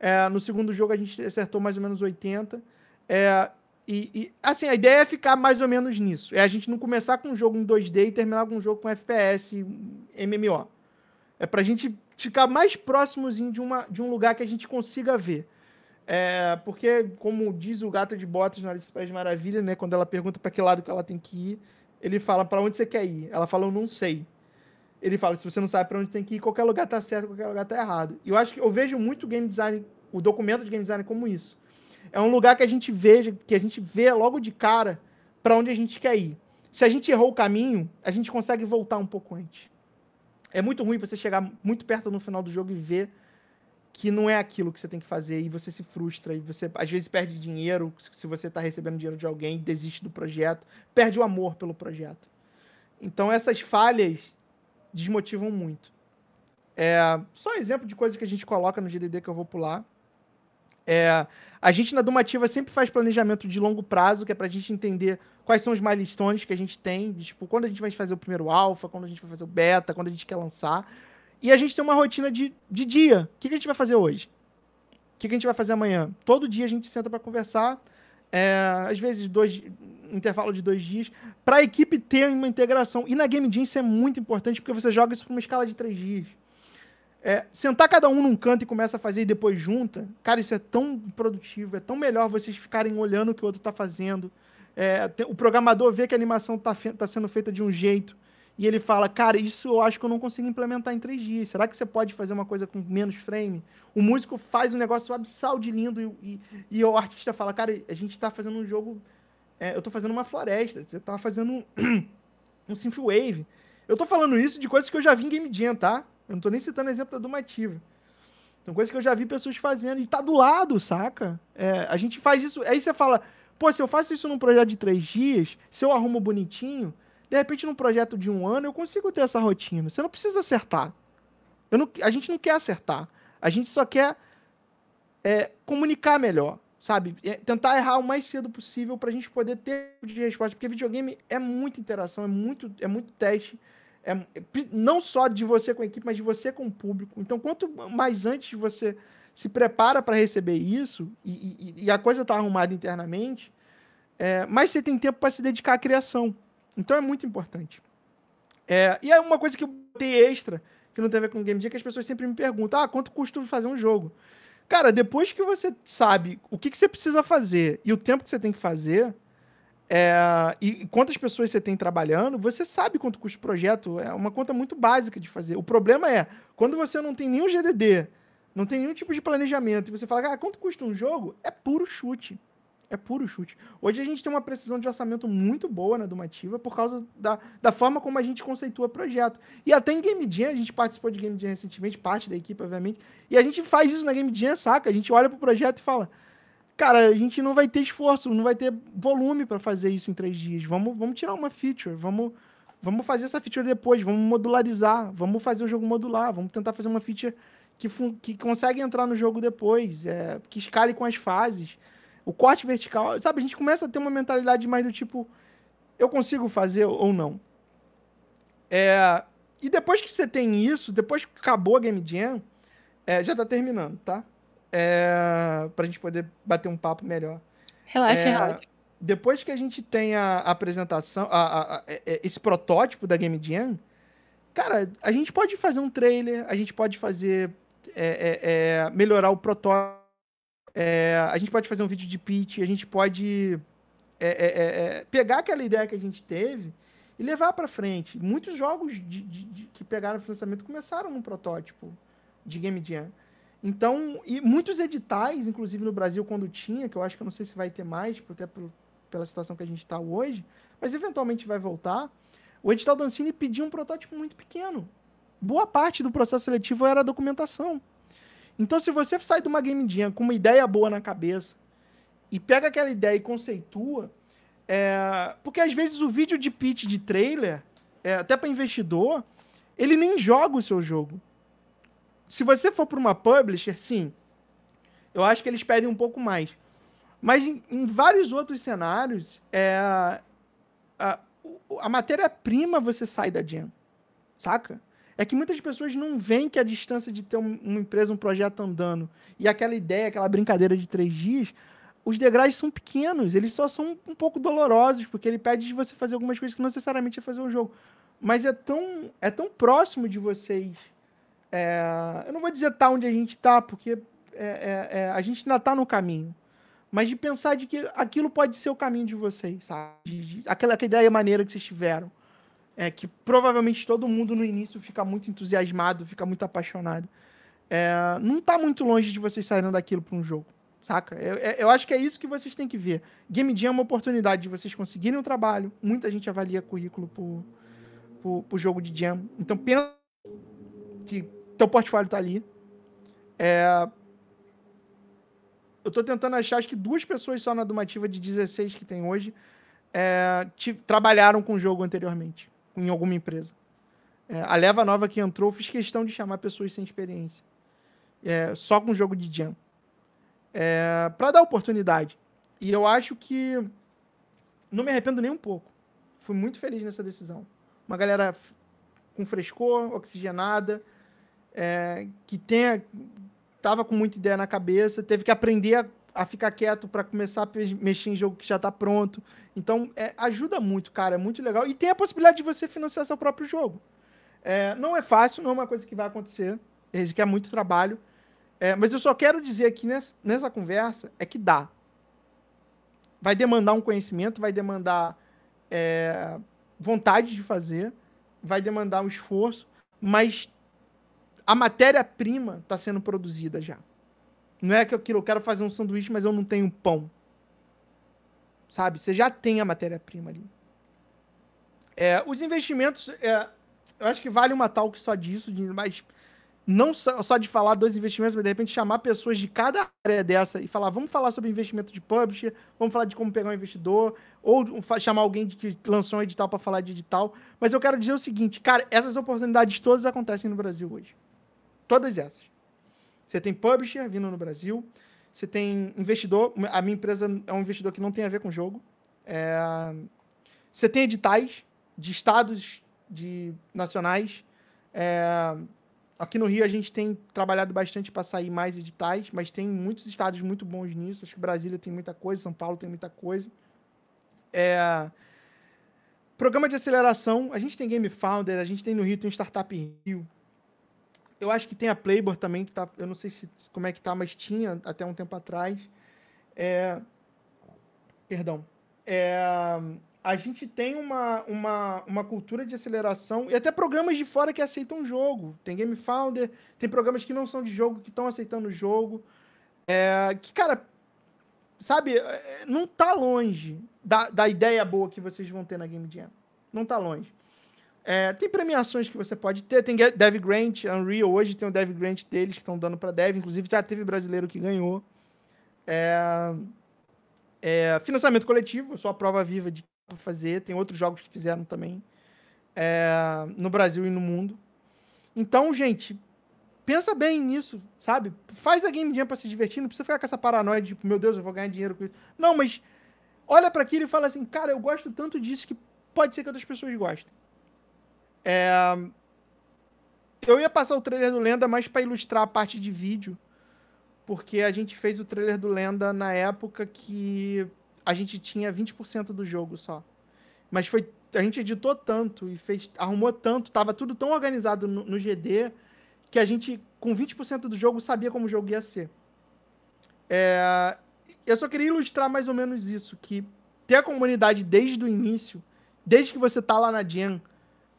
é, no segundo jogo a gente acertou mais ou menos 80%. É, e, e, assim, a ideia é ficar mais ou menos nisso. É a gente não começar com um jogo em 2D e terminar com um jogo com FPS, MMO. É para a gente ficar mais próximos de, uma, de um lugar que a gente consiga ver. É, porque, como diz o gato de botas na Alice País Maravilha, né? Quando ela pergunta para que lado que ela tem que ir, ele fala para onde você quer ir. Ela fala, eu não sei. Ele fala, se você não sabe para onde tem que ir, qualquer lugar tá certo, qualquer lugar tá errado. E eu acho que eu vejo muito game design, o documento de game design como isso. É um lugar que a gente veja, que a gente vê logo de cara para onde a gente quer ir. Se a gente errou o caminho, a gente consegue voltar um pouco antes é muito ruim você chegar muito perto no final do jogo e ver que não é aquilo que você tem que fazer e você se frustra e você às vezes perde dinheiro se você está recebendo dinheiro de alguém, desiste do projeto, perde o amor pelo projeto. Então essas falhas desmotivam muito. É só exemplo de coisas que a gente coloca no GDD que eu vou pular. É, a gente na Dumativa sempre faz planejamento de longo prazo, que é para a gente entender quais são os milestones que a gente tem, de, tipo, quando a gente vai fazer o primeiro alfa, quando a gente vai fazer o beta, quando a gente quer lançar. E a gente tem uma rotina de, de dia. O que, que a gente vai fazer hoje? O que, que a gente vai fazer amanhã? Todo dia a gente senta para conversar, é, às vezes dois intervalo de dois dias, para a equipe ter uma integração. E na Game Jam isso é muito importante, porque você joga isso para uma escala de três dias. É, sentar cada um num canto e começa a fazer e depois junta, cara, isso é tão produtivo, é tão melhor vocês ficarem olhando o que o outro está fazendo. É, tem, o programador vê que a animação está tá sendo feita de um jeito e ele fala, cara, isso eu acho que eu não consigo implementar em 3 dias. Será que você pode fazer uma coisa com menos frame? O músico faz um negócio absal de lindo e, e, e o artista fala, cara, a gente está fazendo um jogo, é, eu estou fazendo uma floresta, você está fazendo um, um synthwave. Eu estou falando isso de coisas que eu já vi em Game Jam, tá? Eu não estou nem citando exemplo da Dumativa. então, coisa que eu já vi pessoas fazendo e tá do lado, saca? É, a gente faz isso. Aí você fala, pô, se eu faço isso num projeto de três dias, se eu arrumo bonitinho, de repente num projeto de um ano eu consigo ter essa rotina. Você não precisa acertar. Eu não, a gente não quer acertar. A gente só quer é, comunicar melhor, sabe? É, tentar errar o mais cedo possível para a gente poder ter de resposta. Porque videogame é muita interação, é muito, é muito teste é, não só de você com a equipe, mas de você com o público. Então, quanto mais antes você se prepara para receber isso e, e, e, a coisa está arrumada internamente, é, você tem tempo para se dedicar à criação. Então é muito importante. É, e é uma coisa que eu botei extra, que não tem a ver com Game Jam, que as pessoas sempre me perguntam: ah, quanto custa fazer um jogo? Cara, depois que você sabe o que, que você precisa fazer e o tempo que você tem que fazer, é, e quantas pessoas você tem trabalhando, você sabe quanto custa o projeto. É uma conta muito básica de fazer. O problema é, quando você não tem nenhum GDD, não tem nenhum tipo de planejamento, e você fala, ah, quanto custa um jogo? É puro chute. É puro chute. Hoje a gente tem uma precisão de orçamento muito boa na Dumativa por causa da, da forma como a gente conceitua projeto. E até em Game Jam, a gente participou de Game Jam recentemente, parte da equipe, obviamente, e a gente faz isso na Game Jam, saca? A gente olha pro projeto e fala, cara, a gente não vai ter esforço, não vai ter volume para fazer isso em três dias. Vamos, vamos tirar uma feature, vamos, vamos fazer essa feature depois, vamos modularizar, vamos fazer o jogo modular, vamos tentar fazer uma feature que, que consegue entrar no jogo depois, é, que escale com as fases. O corte vertical, sabe? A gente começa a ter uma mentalidade mais do tipo, eu consigo fazer ou não. É, e depois que você tem isso, depois que acabou a Game Jam, é, já tá terminando, tá? é, para a gente poder bater um papo melhor. Relaxa, é, relaxa. Depois que a gente tem a apresentação, a, a, a, é, é, esse protótipo da Game Jam, cara, a gente pode fazer um trailer, a gente pode fazer. É, é melhorar o protótipo. a gente pode fazer um vídeo de pitch, a gente pode pegar aquela ideia que a gente teve e levar para frente. Muitos jogos de, de, de, que pegaram financiamento começaram num protótipo de Game Jam. Então, e muitos editais, inclusive no Brasil, quando tinha, que eu acho que eu não sei se vai ter mais, tipo, até pela situação que a gente está hoje, mas eventualmente vai voltar. O edital Dancini Ancine pedia um protótipo muito pequeno. Boa parte do processo seletivo era a documentação. Então, se você sai de uma game jam com uma ideia boa na cabeça e pega aquela ideia e conceitua, é... porque às vezes o vídeo de pitch de trailer, é, até para investidor, ele nem joga o seu jogo se você for para uma publisher, sim. Eu acho que eles pedem um pouco mais. Mas em, em vários outros cenários, é, a, a matéria-prima você sai da jam, saca? É que muitas pessoas não veem que a distância de ter um, uma empresa, um projeto andando e aquela ideia, aquela brincadeira de três dias, os degraus são pequenos, eles só são um pouco dolorosos, porque ele pede de você fazer algumas coisas que não necessariamente é fazer um jogo. Mas é tão, é tão próximo de vocês é, eu não vou dizer tá onde a gente tá, porque é, é, é, a gente ainda tá no caminho. Mas de pensar de que aquilo pode ser o caminho de vocês, sabe? De, de, aquela, aquela ideia maneira que vocês tiveram. É que provavelmente todo mundo no início fica muito entusiasmado, fica muito apaixonado. É, não tá muito longe de vocês saírem daquilo para um jogo, saca? Eu, é, eu, acho que é isso que vocês têm que ver. Game Jam é uma oportunidade de vocês conseguirem um trabalho. Muita gente avalia currículo pro, pro, pro jogo de jam. Então pensa que teu portfólio está ali. É... Eu estou tentando achar, acho que duas pessoas só na domativa de 16 que tem hoje é... trabalharam com o jogo anteriormente, em alguma empresa. É... a leva nova que entrou, fiz questão de chamar pessoas sem experiência. É, só com jogo de jam. É, para dar oportunidade. E eu acho que não me arrependo nem um pouco. Fui muito feliz nessa decisão. Uma galera com frescor, oxigenada, é, que tenha tava com muita ideia na cabeça, teve que aprender a, a ficar quieto para começar a mexer em jogo que já está pronto. Então, é, ajuda muito, cara, é muito legal. E tem a possibilidade de você financiar seu próprio jogo. É, não é fácil, não é uma coisa que vai acontecer, requer muito trabalho. É, mas eu só quero dizer aqui nessa, nessa conversa é que dá. Vai demandar um conhecimento, vai demandar é, vontade de fazer, vai demandar um esforço, mas a matéria-prima está sendo produzida já. Não é que eu quero fazer um sanduíche, mas eu não tenho pão. Sabe? Você já tem a matéria-prima ali. É, os investimentos, é, eu acho que vale uma talk só disso, mas não só, só, de falar dos investimentos, mas de repente chamar pessoas de cada área dessa e falar, vamos falar sobre investimento de publisher, vamos falar de como pegar um investidor, ou chamar alguém que lançou um edital para falar de edital. Mas eu quero dizer o seguinte, cara, essas oportunidades todas acontecem no Brasil hoje. Todas essas. Você tem publisher vindo no Brasil, você tem investidor, a minha empresa é um investidor que não tem a ver com jogo. É... Você tem editais de estados de nacionais. É... Aqui no Rio a gente tem trabalhado bastante para sair mais editais, mas tem muitos estados muito bons nisso. Acho que Brasília tem muita coisa, São Paulo tem muita coisa. É... Programa de aceleração, a gente tem Game Founder, a gente tem no Rio, tem Startup Rio, eu acho que tem a Playboy também, que tá. Eu não sei se, como é que tá, mas tinha até um tempo atrás. É, perdão. É, a gente tem uma, uma, uma cultura de aceleração e até programas de fora que aceitam o jogo. Tem Game Founder, tem programas que não são de jogo, que estão aceitando o jogo. É, que, cara, sabe, é, não tá longe da, da ideia boa que vocês vão ter na Game Jam. Não tá longe. É, tem premiações que você pode ter, tem Dev Grant, Unreal, hoje tem o Dev Grant deles que estão dando para Dev, inclusive já teve brasileiro que ganhou. É, é, financiamento coletivo, só a prova viva de fazer, tem outros jogos que fizeram também é, no Brasil e no mundo. Então, gente, pensa bem nisso, sabe? Faz a Game Jam para se divertir, não precisa ficar com essa paranoia de, tipo, meu Deus, eu vou ganhar dinheiro com isso. Não, mas olha para aquilo e fala assim, cara, eu gosto tanto disso que pode ser que outras pessoas gostem. É... Eu ia passar o trailer do Lenda mais para ilustrar a parte de vídeo, porque a gente fez o trailer do Lenda na época que a gente tinha 20% do jogo só. Mas foi a gente editou tanto e fez arrumou tanto, tava tudo tão organizado no, no GD que a gente com 20% do jogo sabia como o jogo ia ser. É... Eu só queria ilustrar mais ou menos isso, que ter a comunidade desde o início, desde que você tá lá na Gen,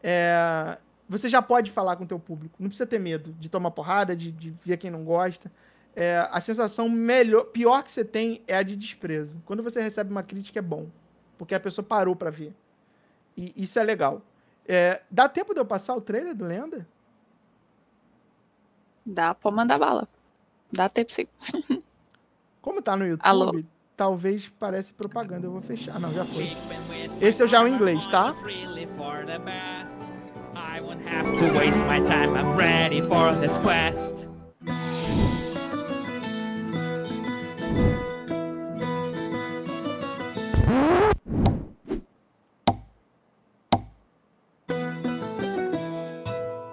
é, você já pode falar com o teu público. Não precisa ter medo de tomar porrada, de, de ver quem não gosta. É, a sensação melhor, pior que você tem é a de desprezo. Quando você recebe uma crítica é bom, porque a pessoa parou para ver. E isso é legal. É, dá tempo de eu passar o trailer do Lenda? Dá pra mandar bala. Dá tempo sim. Como tá no YouTube, Alô? talvez parece propaganda. Eu vou fechar. Não, já foi. Esse eu já é o inglês, tá? I won't have to waste my time. I'm ready for this quest.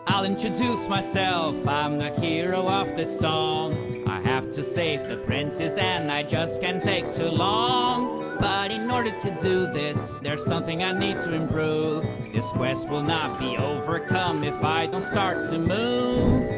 I'll introduce myself. I'm the hero of this song to save the princess, and I just can't take too long. But in order to do this, there's something I need to improve. This quest will not be overcome if I don't start to move.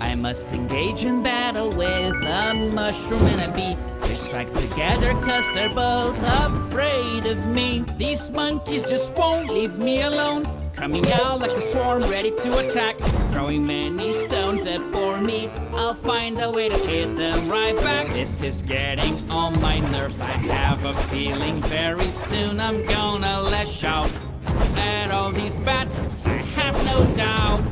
I must engage in battle with a mushroom and a bee packed together cause they're both afraid of me. These monkeys just won't leave me alone. Coming out like a swarm, ready to attack. Throwing many stones at poor me. I'll find a way to hit them right back. This is getting on my nerves. I have a feeling very soon I'm gonna lash out at all these bats. I have no doubt.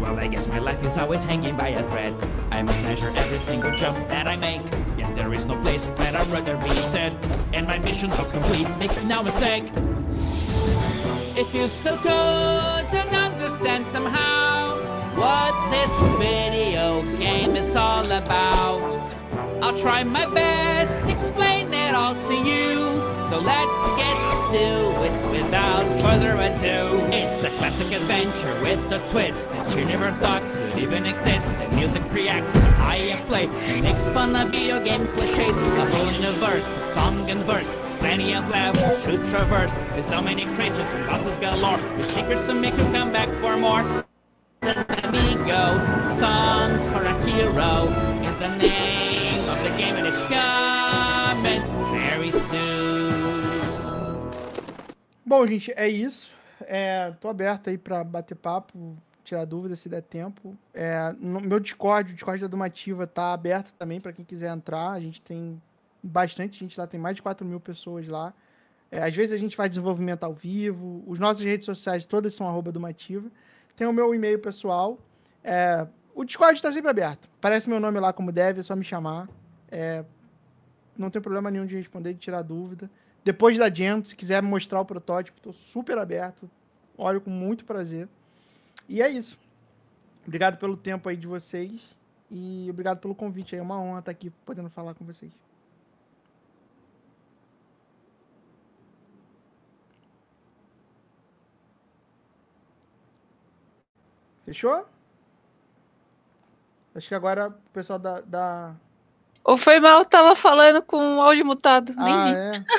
Well, I guess my life is always hanging by a thread. I must measure every single jump that I make. Yet there is no place where I'd rather be instead. And my mission, is complete, Make no mistake. If you still couldn't understand somehow what this video game is all about, I'll try my best to explain it all to you. So let's get to it without further ado. It's a classic adventure with a twist that you never thought could even exist. The music reacts to I play, it makes fun of video game cliches. A whole universe of song and verse. Plenty of levels to traverse. With so many creatures and bosses galore. With secrets to make you come back for more. Amigos, songs for a hero is the name of the game and it's good. Bom, gente, é isso. É, tô aberto aí para bater papo, tirar dúvidas, se der tempo. É, no meu Discord, o Discord da Domativa tá aberto também para quem quiser entrar. A gente tem bastante gente lá, tem mais de 4 mil pessoas lá. É, às vezes a gente faz desenvolvimento ao vivo. Os nossos redes sociais todas são arroba Domativa. Tem o meu e-mail pessoal. É, o Discord está sempre aberto. Parece meu nome lá como deve, é só me chamar. É, não tem problema nenhum de responder, de tirar dúvida. Depois da Jam, se quiser mostrar o protótipo, estou super aberto. Olho com muito prazer. E é isso. Obrigado pelo tempo aí de vocês. E obrigado pelo convite. É uma honra estar aqui podendo falar com vocês. Fechou? Acho que agora o pessoal da. da... Ou foi mal, tava falando com o áudio mutado. Ah, Nem vi. É?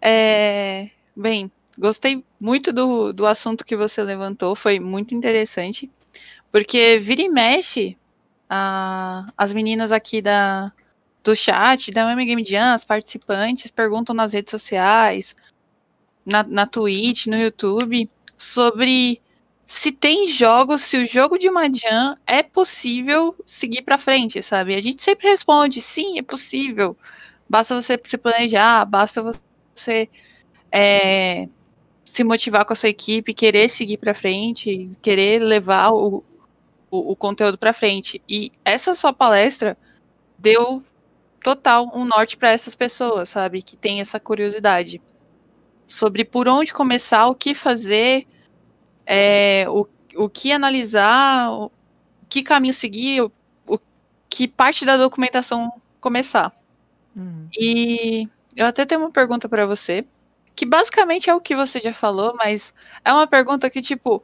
É, bem, gostei muito do, do assunto que você levantou, foi muito interessante, porque vira e mexe a, as meninas aqui da, do chat, da Meme Game Jam, as participantes perguntam nas redes sociais, na, na Twitch, no YouTube, sobre se tem jogos se o jogo de Mahjong é possível seguir para frente, sabe? A gente sempre responde, sim, é possível. Basta você se planejar, basta você você é, se motivar com a sua equipe, querer seguir para frente, querer levar o, o, o conteúdo para frente. E essa sua palestra deu total um norte para essas pessoas, sabe, que tem essa curiosidade sobre por onde começar, o que fazer, é, o, o que analisar, o, que caminho seguir, o, o que parte da documentação começar. Uhum. E eu até tenho uma pergunta para você, que basicamente é o que você já falou, mas é uma pergunta que, tipo,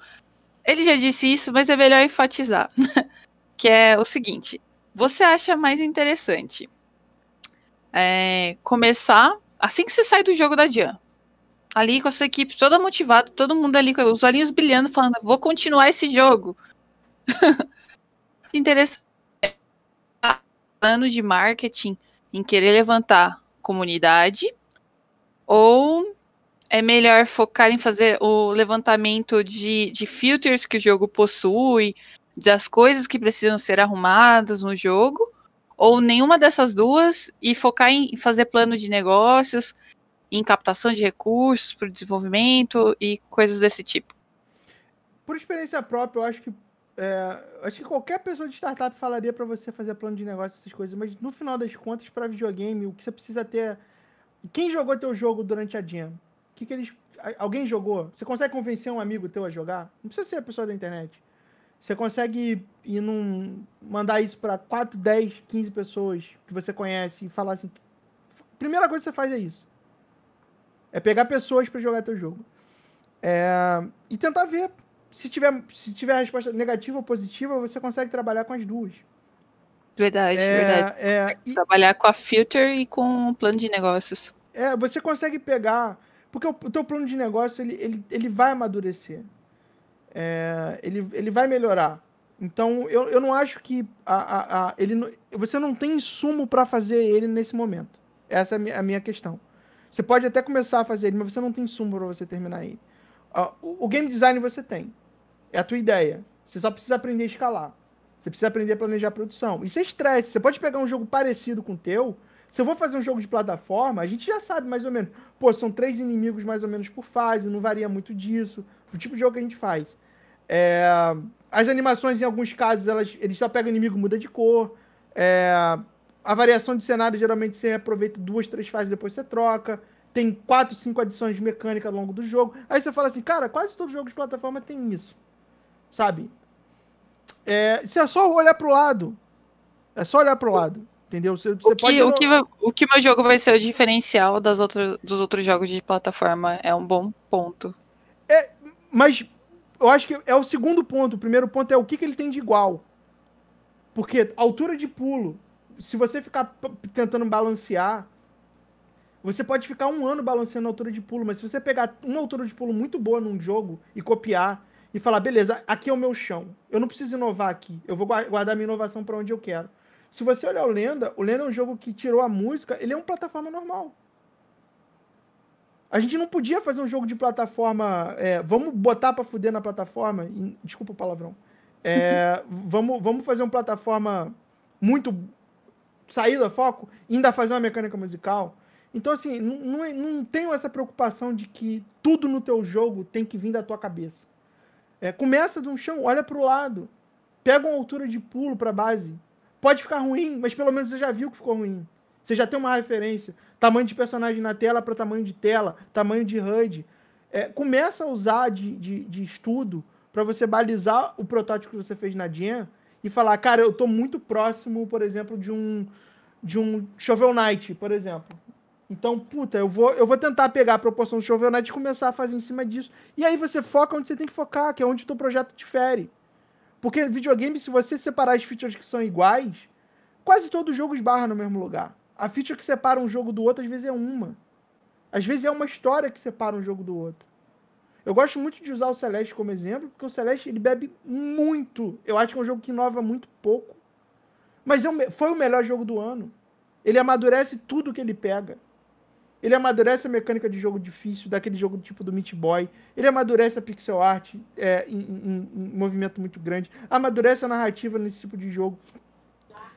ele já disse isso, mas é melhor enfatizar. que é o seguinte: você acha mais interessante é, começar assim que você sai do jogo da Dian? Ali com a sua equipe toda motivada, todo mundo ali com os olhinhos brilhando, falando: vou continuar esse jogo. interessante plano de marketing em querer levantar comunidade, ou é melhor focar em fazer o levantamento de, de filters que o jogo possui, das coisas que precisam ser arrumadas no jogo, ou nenhuma dessas duas e focar em fazer plano de negócios, em captação de recursos para o desenvolvimento e coisas desse tipo? Por experiência própria, eu acho que é, acho que qualquer pessoa de startup falaria para você fazer plano de negócio, essas coisas, mas no final das contas, para videogame, o que você precisa ter. É, quem jogou teu jogo durante a Jam? que, que eles. Alguém jogou? Você consegue convencer um amigo teu a jogar? Não precisa ser a pessoa da internet. Você consegue ir num, mandar isso para 4, 10, 15 pessoas que você conhece e falar assim. Primeira coisa que você faz é isso. É pegar pessoas para jogar teu jogo. É, e tentar ver se tiver, se tiver a resposta negativa ou positiva, você consegue trabalhar com as duas. Verdade, é, verdade. É, e, trabalhar com a filter e com o plano de negócios. É, você consegue pegar. Porque o, o teu plano de negócio ele, ele, ele vai amadurecer. É, ele, ele vai melhorar. Então, eu, eu não acho que a, a, a ele, você não tem insumo para fazer ele nesse momento. Essa é a minha, questão. Você pode até começar a fazer ele, mas você não tem insumo para você terminar ele. Uh, o, o game design você tem. É a tua ideia. Você só precisa aprender a escalar. Você precisa aprender a planejar a produção. Isso é estresse. Você pode pegar um jogo parecido com o teu. Se eu vou fazer um jogo de plataforma, a gente já sabe mais ou menos. Pô, são três inimigos mais ou menos por fase, não varia muito disso. O tipo de jogo que a gente faz. É... As animações, em alguns casos, elas, eles só pegam o inimigo e muda de cor. É... A variação de cenário, geralmente, você aproveita duas, três fases, depois você troca. Tem quatro, cinco adições mecânicas ao longo do jogo. Aí você fala assim, cara, quase todo jogo de plataforma tem isso sabe? É, se é só olhar pro lado. É só olhar pro lado. Entendeu? Você, você o, que, pode... o, que, o que meu jogo vai ser o diferencial das outras, dos outros jogos de plataforma é um bom ponto. É, mas eu acho que é o segundo ponto. O primeiro ponto é o que, que ele tem de igual. Porque altura de pulo, se você ficar tentando balancear, você pode ficar um ano balanceando a altura de pulo, mas se você pegar uma altura de pulo muito boa num jogo e copiar e falar, beleza, aqui é o meu chão. Eu não preciso inovar aqui. Eu vou guardar minha inovação para onde eu quero. Se você olhar o Lenda, o Lenda é um jogo que tirou a música, ele é uma plataforma normal. A gente não podia fazer um jogo de plataforma. É, vamos botar para fuder na plataforma. desculpa o palavrão. É, vamos, vamos fazer uma plataforma muito sair foco e ainda fazer uma mecânica musical. Então, assim, não, não, é, não tenho essa preocupação de que tudo no teu jogo tem que vir da tua cabeça. É, começa de um chão, olha para o lado, pega uma altura de pulo para a base. Pode ficar ruim, mas pelo menos você já viu que ficou ruim. Você já tem uma referência. Tamanho de personagem na tela para tamanho de tela, tamanho de HUD. É, começa a usar de, de, de estudo para você balizar o protótipo que você fez na Jam e falar, cara, eu estou muito próximo, por exemplo, de um de um Shovel Knight, por exemplo. Então, puta, eu vou, eu vou tentar pegar a proporção do show e começar a fazer em cima disso. E aí você foca onde você tem que focar, que é onde o teu projeto difere. Porque videogame, se você separar as features que são iguais, quase todo jogo esbarra no mesmo lugar. A feature que separa um jogo do outro, às vezes é uma. Às vezes é uma história que separa um jogo do outro. Eu gosto muito de usar o Celeste como exemplo, porque o Celeste ele bebe muito. Eu acho que é um jogo que inova muito pouco. Mas é foi o melhor jogo do ano. Ele amadurece tudo que ele pega. Ele amadurece a mecânica de jogo difícil, daquele jogo tipo do Meat Boy. Ele amadurece a pixel art é, em, em, em movimento muito grande. Amadurece a narrativa nesse tipo de jogo.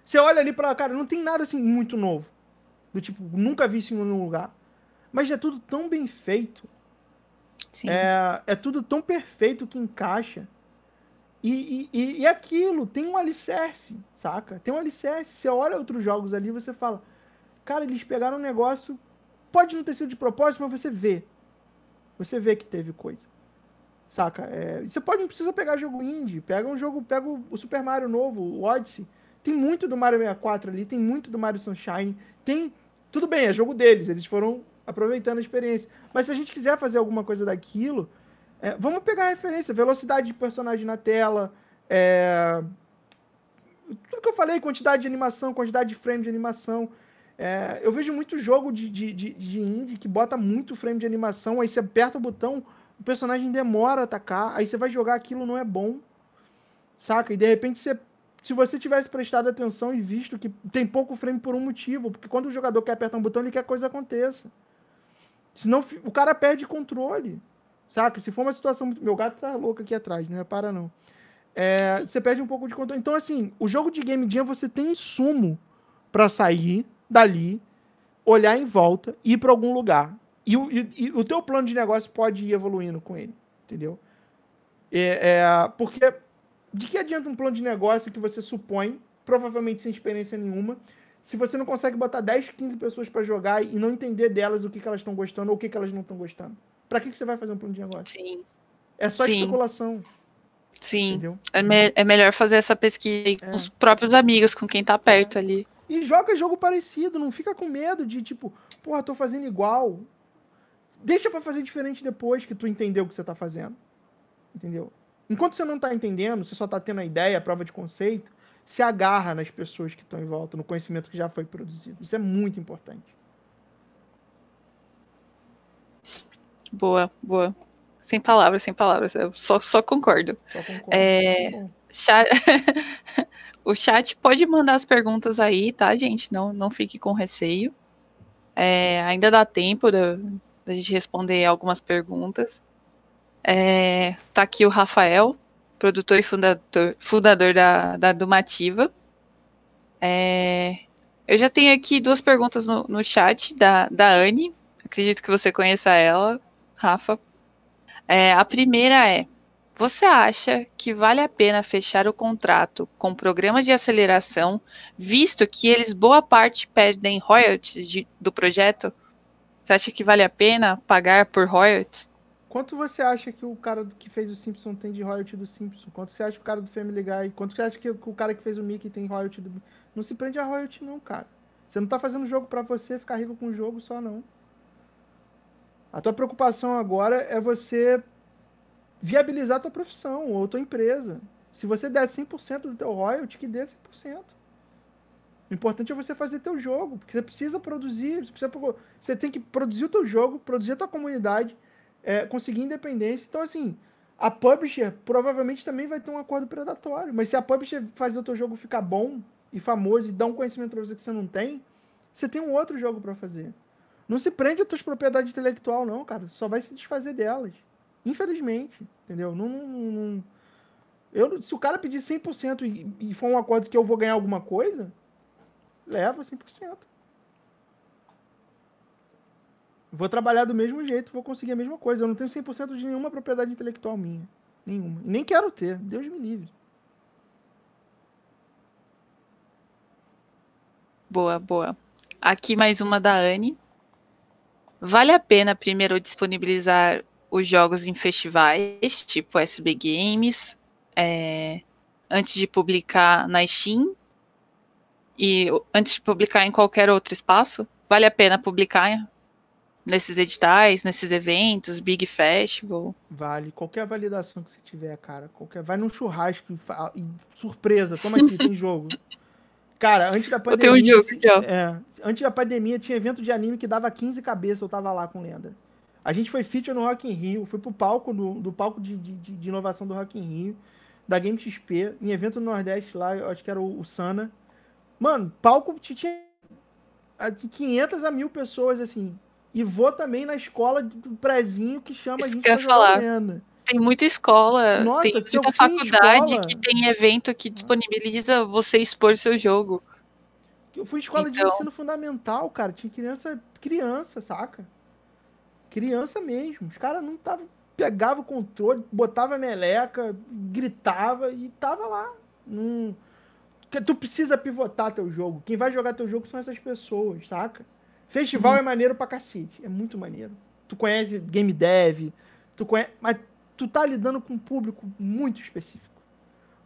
Você olha ali para cara, não tem nada assim muito novo. Do tipo, nunca vi isso em nenhum lugar. Mas é tudo tão bem feito. Sim. É, é tudo tão perfeito que encaixa. E, e, e, aquilo tem um alicerce, saca? Tem um alicerce. Você olha outros jogos ali você fala, cara, eles pegaram um negócio Pode não ter sido de propósito, mas você vê. Você vê que teve coisa. Saca? É, você pode não precisa pegar jogo indie. Pega um jogo, pega o Super Mario novo, o Odyssey. Tem muito do Mario 64 ali, tem muito do Mario Sunshine. Tem. Tudo bem, é jogo deles. Eles foram aproveitando a experiência. Mas se a gente quiser fazer alguma coisa daquilo, é, vamos pegar a referência. Velocidade de personagem na tela. É, tudo que eu falei, quantidade de animação, quantidade de frame de animação. É, eu vejo muito jogo de, de, de, de, indie que bota muito frame de animação, aí você aperta o botão, o personagem demora a atacar, aí você vai jogar aquilo, não é bom, saca? E de repente você. Se você tivesse prestado atenção e visto que tem pouco frame por um motivo, porque quando o jogador quer apertar um botão, ele quer que a coisa aconteça. Senão o cara perde controle, saca? Se for uma situação muito. Meu gato tá louco aqui atrás, não né? repara não. É, você perde um pouco de controle. Então, assim, o jogo de Game Jam você tem insumo para sair dali, olhar em volta, ir para algum lugar. E, e, e, o teu plano de negócio pode ir evoluindo com ele, entendeu? É, é, porque de que adianta um plano de negócio que você supõe, provavelmente sem experiência nenhuma, se você não consegue botar 10, 15 pessoas para jogar e não entender delas o que, que elas estão gostando ou o que, que elas não estão gostando? Para que, que você vai fazer um plano de negócio? Sim. É só Sim. especulação. Sim. É, me é, melhor fazer essa pesquisa é. com os próprios amigos, com quem está perto é. ali e joga jogo parecido, não fica com medo de tipo, porra, tô fazendo igual. Deixa para fazer diferente depois que tu entendeu o que você tá fazendo. Entendeu? Enquanto você não tá entendendo, você só tá tendo a ideia, a prova de conceito, se agarra nas pessoas que estão em volta, no conhecimento que já foi produzido. Isso é muito importante. Boa, boa. Sem palavras, sem palavras. Eu só, só concordo. Só concordo. É... Tá o chat pode mandar as perguntas aí, tá, gente? Não, não fique com receio. É, ainda dá tempo da, gente responder algumas perguntas. É, tá aqui o Rafael, produtor e fundador, fundador da, da Dumativa. É, eu já tenho aqui duas perguntas no, no chat da, da Anne. Acredito que você conheça ela, Rafa. É, a primeira é: você acha que vale a pena fechar o contrato com programas de aceleração, visto que eles boa parte pedem royalties de, do projeto? Você acha que vale a pena pagar por royalties? Quanto você acha que o cara que fez o Simpson tem de royalty do Simpson? Quanto você acha que o cara do Family Guy? Quanto você acha que o cara que fez o Mickey tem royalty do. Não se prende a royalty, não, cara. Você não tá fazendo jogo para você ficar rico com o jogo só, não. A tua preocupação agora é você viabilizar a tua profissão ou tua empresa. Se você der 100% do teu royalty, que dê 100%. O importante é você fazer teu jogo, porque você precisa produzir, você, precisa, você tem que produzir o teu jogo, produzir a tua comunidade, é, conseguir independência. Então, assim, a publisher provavelmente também vai ter um acordo predatório, mas se a publisher fazer o teu jogo ficar bom e famoso e dar um conhecimento pra você que você não tem, você tem um outro jogo para fazer. Não se prende às tuas propriedades intelectual, não, cara. Só vai se desfazer delas. Infelizmente, entendeu? Não, não, não, eu, se o cara pedir 100% e, e for um acordo que eu vou ganhar alguma coisa, leva 100%. Vou trabalhar do mesmo jeito, vou conseguir a mesma coisa. Eu não tenho 100% de nenhuma propriedade intelectual minha. Nenhuma. Nem quero ter. Deus me livre. Boa, boa. Aqui mais uma da Anne. Vale a pena primeiro disponibilizar os jogos em festivais, tipo SB Games, é, antes de publicar na Steam e antes de publicar em qualquer outro espaço, vale a pena publicar nesses editais, nesses eventos, Big Festival. Vale, qualquer validação que você tiver, cara, qualquer, vai num churrasco e, surpresa, toma aqui, tem jogo. Cara, antes da pandemia, eu tenho um jogo, assim, é, antes da pandemia tinha evento de anime que dava 15 cabeças, eu tava lá com lenda. A gente foi feature no Rock in Rio, foi pro palco do, do palco de, de, de, inovação do Rock in Rio, da Game XP, em evento no Nordeste lá, eu acho que era o, o Sana. Mano, palco tinha 500 ah, a mil pessoas, assim. E vou também na escola do prezinho que chama Isso a gente falar. Arena. Tem muita escola, Nossa, tem muita faculdade escola. que tem evento que disponibiliza você expor seu jogo. Eu fui escola então... de ensino fundamental, cara. Tinha criança, criança, saca? Criança mesmo. Os caras não tava pegava o controle, botava a meleca, gritava e tava lá. Num... Tu precisa pivotar teu jogo. Quem vai jogar teu jogo são essas pessoas, saca? Festival uhum. é maneiro pra cacete. É muito maneiro. Tu conhece game dev, tu conhece... mas tu tá lidando com um público muito específico.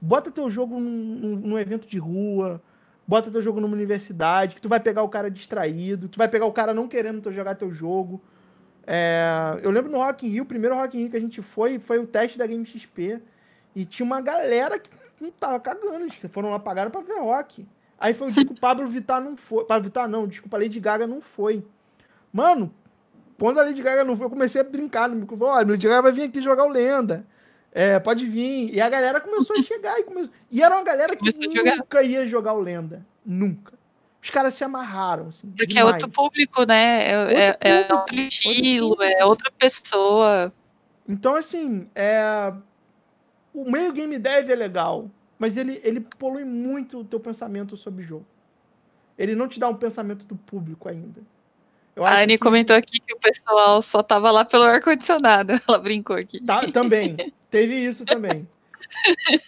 Bota teu jogo num, num, num evento de rua, bota teu jogo numa universidade, que tu vai pegar o cara distraído, tu vai pegar o cara não querendo jogar teu jogo. É, eu lembro no Rock in Rio, o primeiro Rock in Rio que a gente foi, foi o teste da Game XP. E tinha uma galera que não tava cagando, eles foram lá, pagaram pra ver rock. Aí foi o dia que o Pablo Vittar não foi. Pablo Vittar não, desculpa, a Lady Gaga não foi. Mano, quando a Lady Gaga não foi, eu comecei a brincar no microfone. Olha, a Lady Gaga vai vir aqui jogar o Lenda. É, pode vir. E a galera começou a chegar. E, começou... e era uma galera que nunca ia jogar o Lenda. Nunca os caras se amarraram. Assim, Porque demais. é outro público, né? É, é outro, é, público, é outro estilo, outro é outra pessoa. Então, assim, é... o meio game dev é legal, mas ele, ele polui muito o teu pensamento sobre o jogo. Ele não te dá um pensamento do público ainda. Eu a Anne que... comentou aqui que o pessoal só tava lá pelo ar-condicionado. Ela brincou aqui. Tá, também. Teve isso também.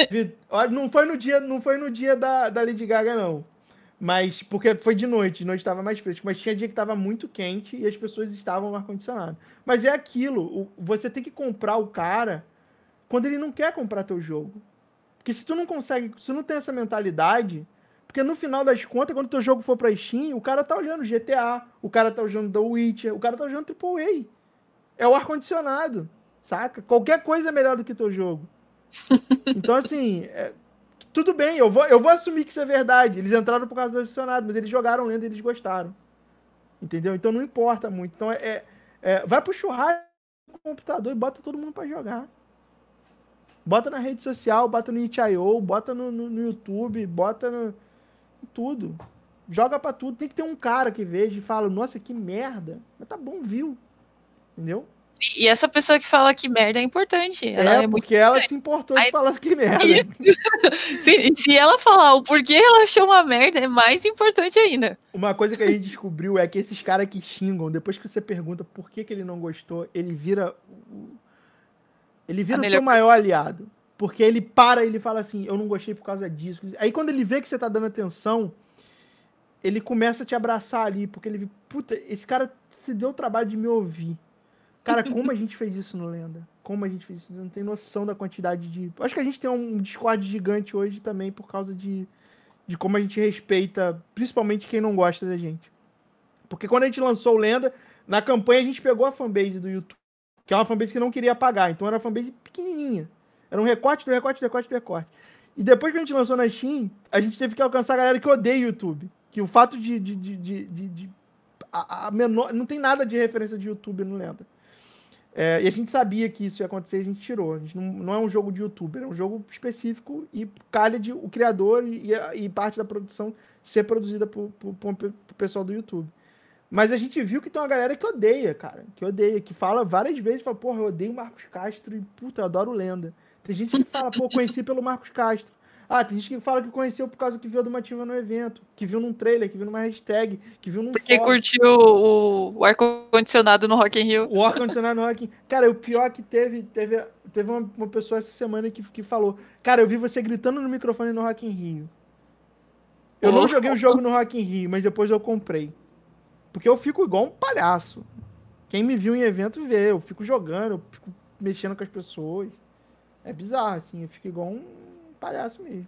não foi no dia, não foi no dia da, da Lady Gaga, não. Mas, porque foi de noite, de noite estava mais fresco, mas tinha dia que estava muito quente e as pessoas estavam no ar-condicionado. Mas é aquilo, você tem que comprar o cara quando ele não quer comprar teu jogo. Porque se tu não consegue, se tu não tem essa mentalidade, porque no final das contas, quando teu jogo for pra Steam, o cara tá olhando GTA, o cara tá olhando The Witcher, o cara tá olhando AAA. É o ar-condicionado, saca? Qualquer coisa é melhor do que teu jogo. Então, assim, é tudo bem, eu vou, eu vou assumir que isso é verdade. Eles entraram por causa do adicionado, mas eles jogaram lendo e eles gostaram. Entendeu? Então não importa muito. Então é, é, é vai pro churrasco no computador e bota todo mundo para jogar. Bota na rede social, bota no itch.io, bota no, no, no, YouTube, bota no tudo. Joga para tudo. Tem que ter um cara que veja e fala: "Nossa, que merda". Mas tá bom, viu? Entendeu? E essa pessoa que fala que merda é importante. É, ela é, porque ela se importou de falar que merda. se, se, ela falar o porquê ela achou uma merda, é mais importante ainda. Uma coisa que a gente descobriu é que esses caras que xingam, depois que você pergunta por que, que ele não gostou, ele vira. Ele vira o seu maior aliado. Porque ele para e ele fala assim: eu não gostei por causa disso. Aí quando ele vê que você tá dando atenção ele começa a te abraçar ali, porque ele, puta, esse cara se deu o trabalho de me ouvir. Cara, como a gente fez isso no Lenda? Como a gente fez isso? Não tem noção da quantidade de. Acho que a gente tem um Discord gigante hoje também por causa de, de como a gente respeita, principalmente quem não gosta da gente. Porque quando a gente lançou o Lenda, na campanha a gente pegou a fanbase do YouTube, que é uma fanbase que não queria pagar. Então era uma fanbase pequenininha. Era um recorte do recorte do recorte do recorte. E depois que a gente lançou na Steam, a gente teve que alcançar a galera que odeia o YouTube. Que o fato de. de, de, de, de, de a, a menor, não tem nada de referência de YouTube no Lenda. É, e a gente sabia que isso ia acontecer, a gente tirou. A gente não, não é um jogo de youtuber, é um jogo específico e calha de o criador e, e parte da produção ser produzida pro, pro, pro, pessoal do YouTube. Mas a gente viu que tem uma galera que odeia, cara. Que odeia, que fala várias vezes, fala, porra, eu odeio o Marcos Castro e, puta, eu adoro lenda. Tem gente que fala, pô, conheci pelo Marcos Castro. Ah, tem gente que fala que conheceu por causa que viu a Domativa no evento, que viu num trailer, que viu numa hashtag, que viu num Porque foto. curtiu o, o ar-condicionado no Rock in Rio. O ar-condicionado no Rock in Cara, o pior que teve, teve, teve uma, uma, pessoa essa semana que, que falou, cara, eu vi você gritando no microfone no Rock in Rio. Eu não joguei o jogo no Rock in Rio, mas depois eu comprei. Porque eu fico igual um palhaço. Quem me viu em evento vê, eu fico jogando, eu fico mexendo com as pessoas. É bizarro, assim, eu fico igual um palhaço mesmo.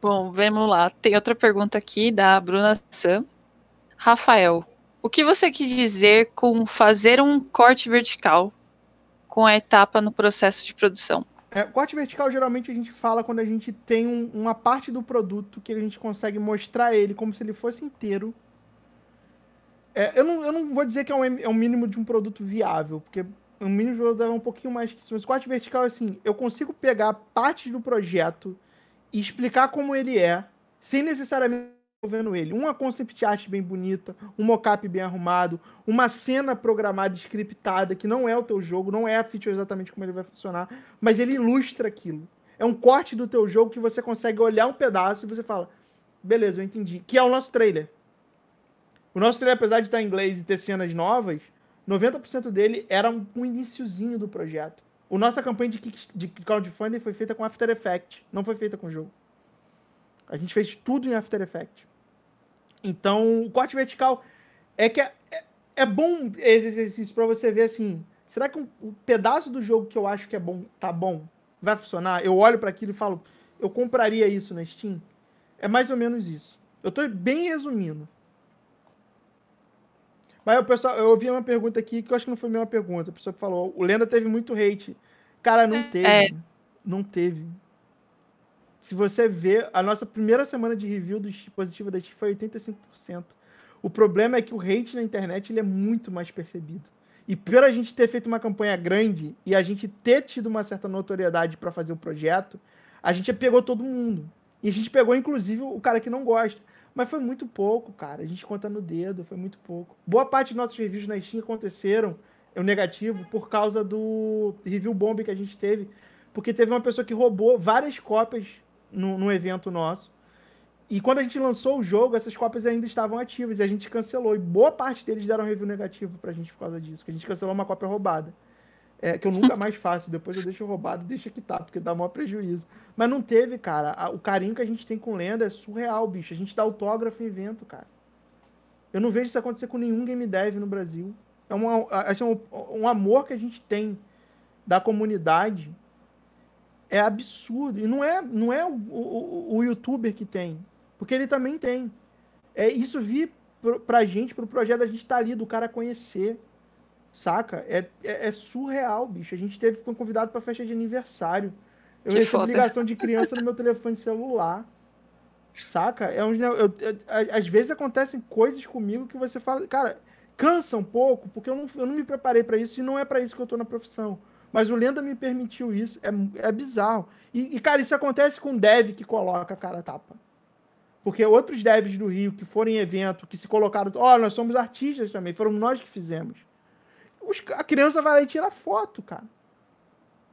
Bom, vamos lá. Tem outra pergunta aqui da Bruna Sam. Rafael, o que você quis dizer com fazer um corte vertical com a etapa no processo de produção? É, corte vertical geralmente a gente fala quando a gente tem um, uma parte do produto que a gente consegue mostrar ele como se ele fosse inteiro. É, eu, não, eu não vou dizer que é um, é um mínimo de um produto viável, porque o mínimo jogo dava um pouquinho mais que isso. Mas o corte vertical, assim, eu consigo pegar partes do projeto e explicar como ele é, sem necessariamente vendo ele. Uma concept art bem bonita, um mocap bem arrumado, uma cena programada, scriptada, que não é o teu jogo, não é a feature exatamente como ele vai funcionar, mas ele ilustra aquilo. É um corte do teu jogo que você consegue olhar um pedaço e você fala, beleza, eu entendi. Que é o nosso trailer. O nosso trailer, apesar de estar em inglês e ter cenas novas, 90% dele era um, um iníciozinho do projeto. O nossa campanha de, de crowdfunding foi feita com After Effects, não foi feita com jogo. A gente fez tudo em After Effects. Então, o corte vertical é que é, é, é bom esse exercício para você ver assim, será que um, um, pedaço do jogo que eu acho que é bom, tá bom, vai funcionar? Eu olho para aquilo e falo, eu compraria isso na Steam. É mais ou menos isso. Eu estou bem resumindo. Mas o pessoal, eu ouvi uma pergunta aqui que eu acho que não foi a mesma pergunta. A pessoa que falou, o Lenda teve muito hate. Cara, não é. teve. É. Não teve. Se você ver, a nossa primeira semana de review do positivo da Steam foi 85%. O problema é que o hate na internet ele é muito mais percebido. E por a gente ter feito uma campanha grande e a gente ter tido uma certa notoriedade para fazer o projeto, a gente pegou todo mundo. E a gente pegou, inclusive, o cara que não gosta. Mas foi muito pouco, cara. A gente conta no dedo, foi muito pouco. Boa parte dos nossos reviews na Steam aconteceram, é o negativo, por causa do review bomb que a gente teve. Porque teve uma pessoa que roubou várias cópias no, no evento nosso. E quando a gente lançou o jogo, essas cópias ainda estavam ativas e a gente cancelou. E boa parte deles deram review negativo pra gente por causa disso, que a gente cancelou uma cópia roubada é, que eu nunca mais faço. Depois eu deixo roubado, deixa que tá, porque dá maior prejuízo. Mas não teve, cara. A, o carinho que a gente tem com lenda é surreal, bicho. A gente dá autógrafo em evento, cara. Eu não vejo isso acontecer com nenhum game dev no Brasil. É uma, assim, um, um amor que a gente tem da comunidade é absurdo. E não é, não é o, o, o youtuber que tem, porque ele também tem. É isso vir pra gente, pro projeto, a gente tá ali, do cara conhecer. Saca? É, é, é surreal, bicho. A gente teve um convidado para festa de aniversário. Eu que recebo foda. ligação de criança no meu telefone celular. Saca? É uns, eu, eu, eu, às vezes acontecem coisas comigo que você fala, cara, cansa um pouco, porque eu não, eu não me preparei para isso e não é para isso que eu tô na profissão. Mas o Lenda me permitiu isso. É, é bizarro. E, e, cara, isso acontece com um dev que coloca a cara tapa. Porque outros devs do Rio que foram em evento, que se colocaram, ó, oh, nós somos artistas também, foram nós que fizemos a criança vai lá e tira foto, cara.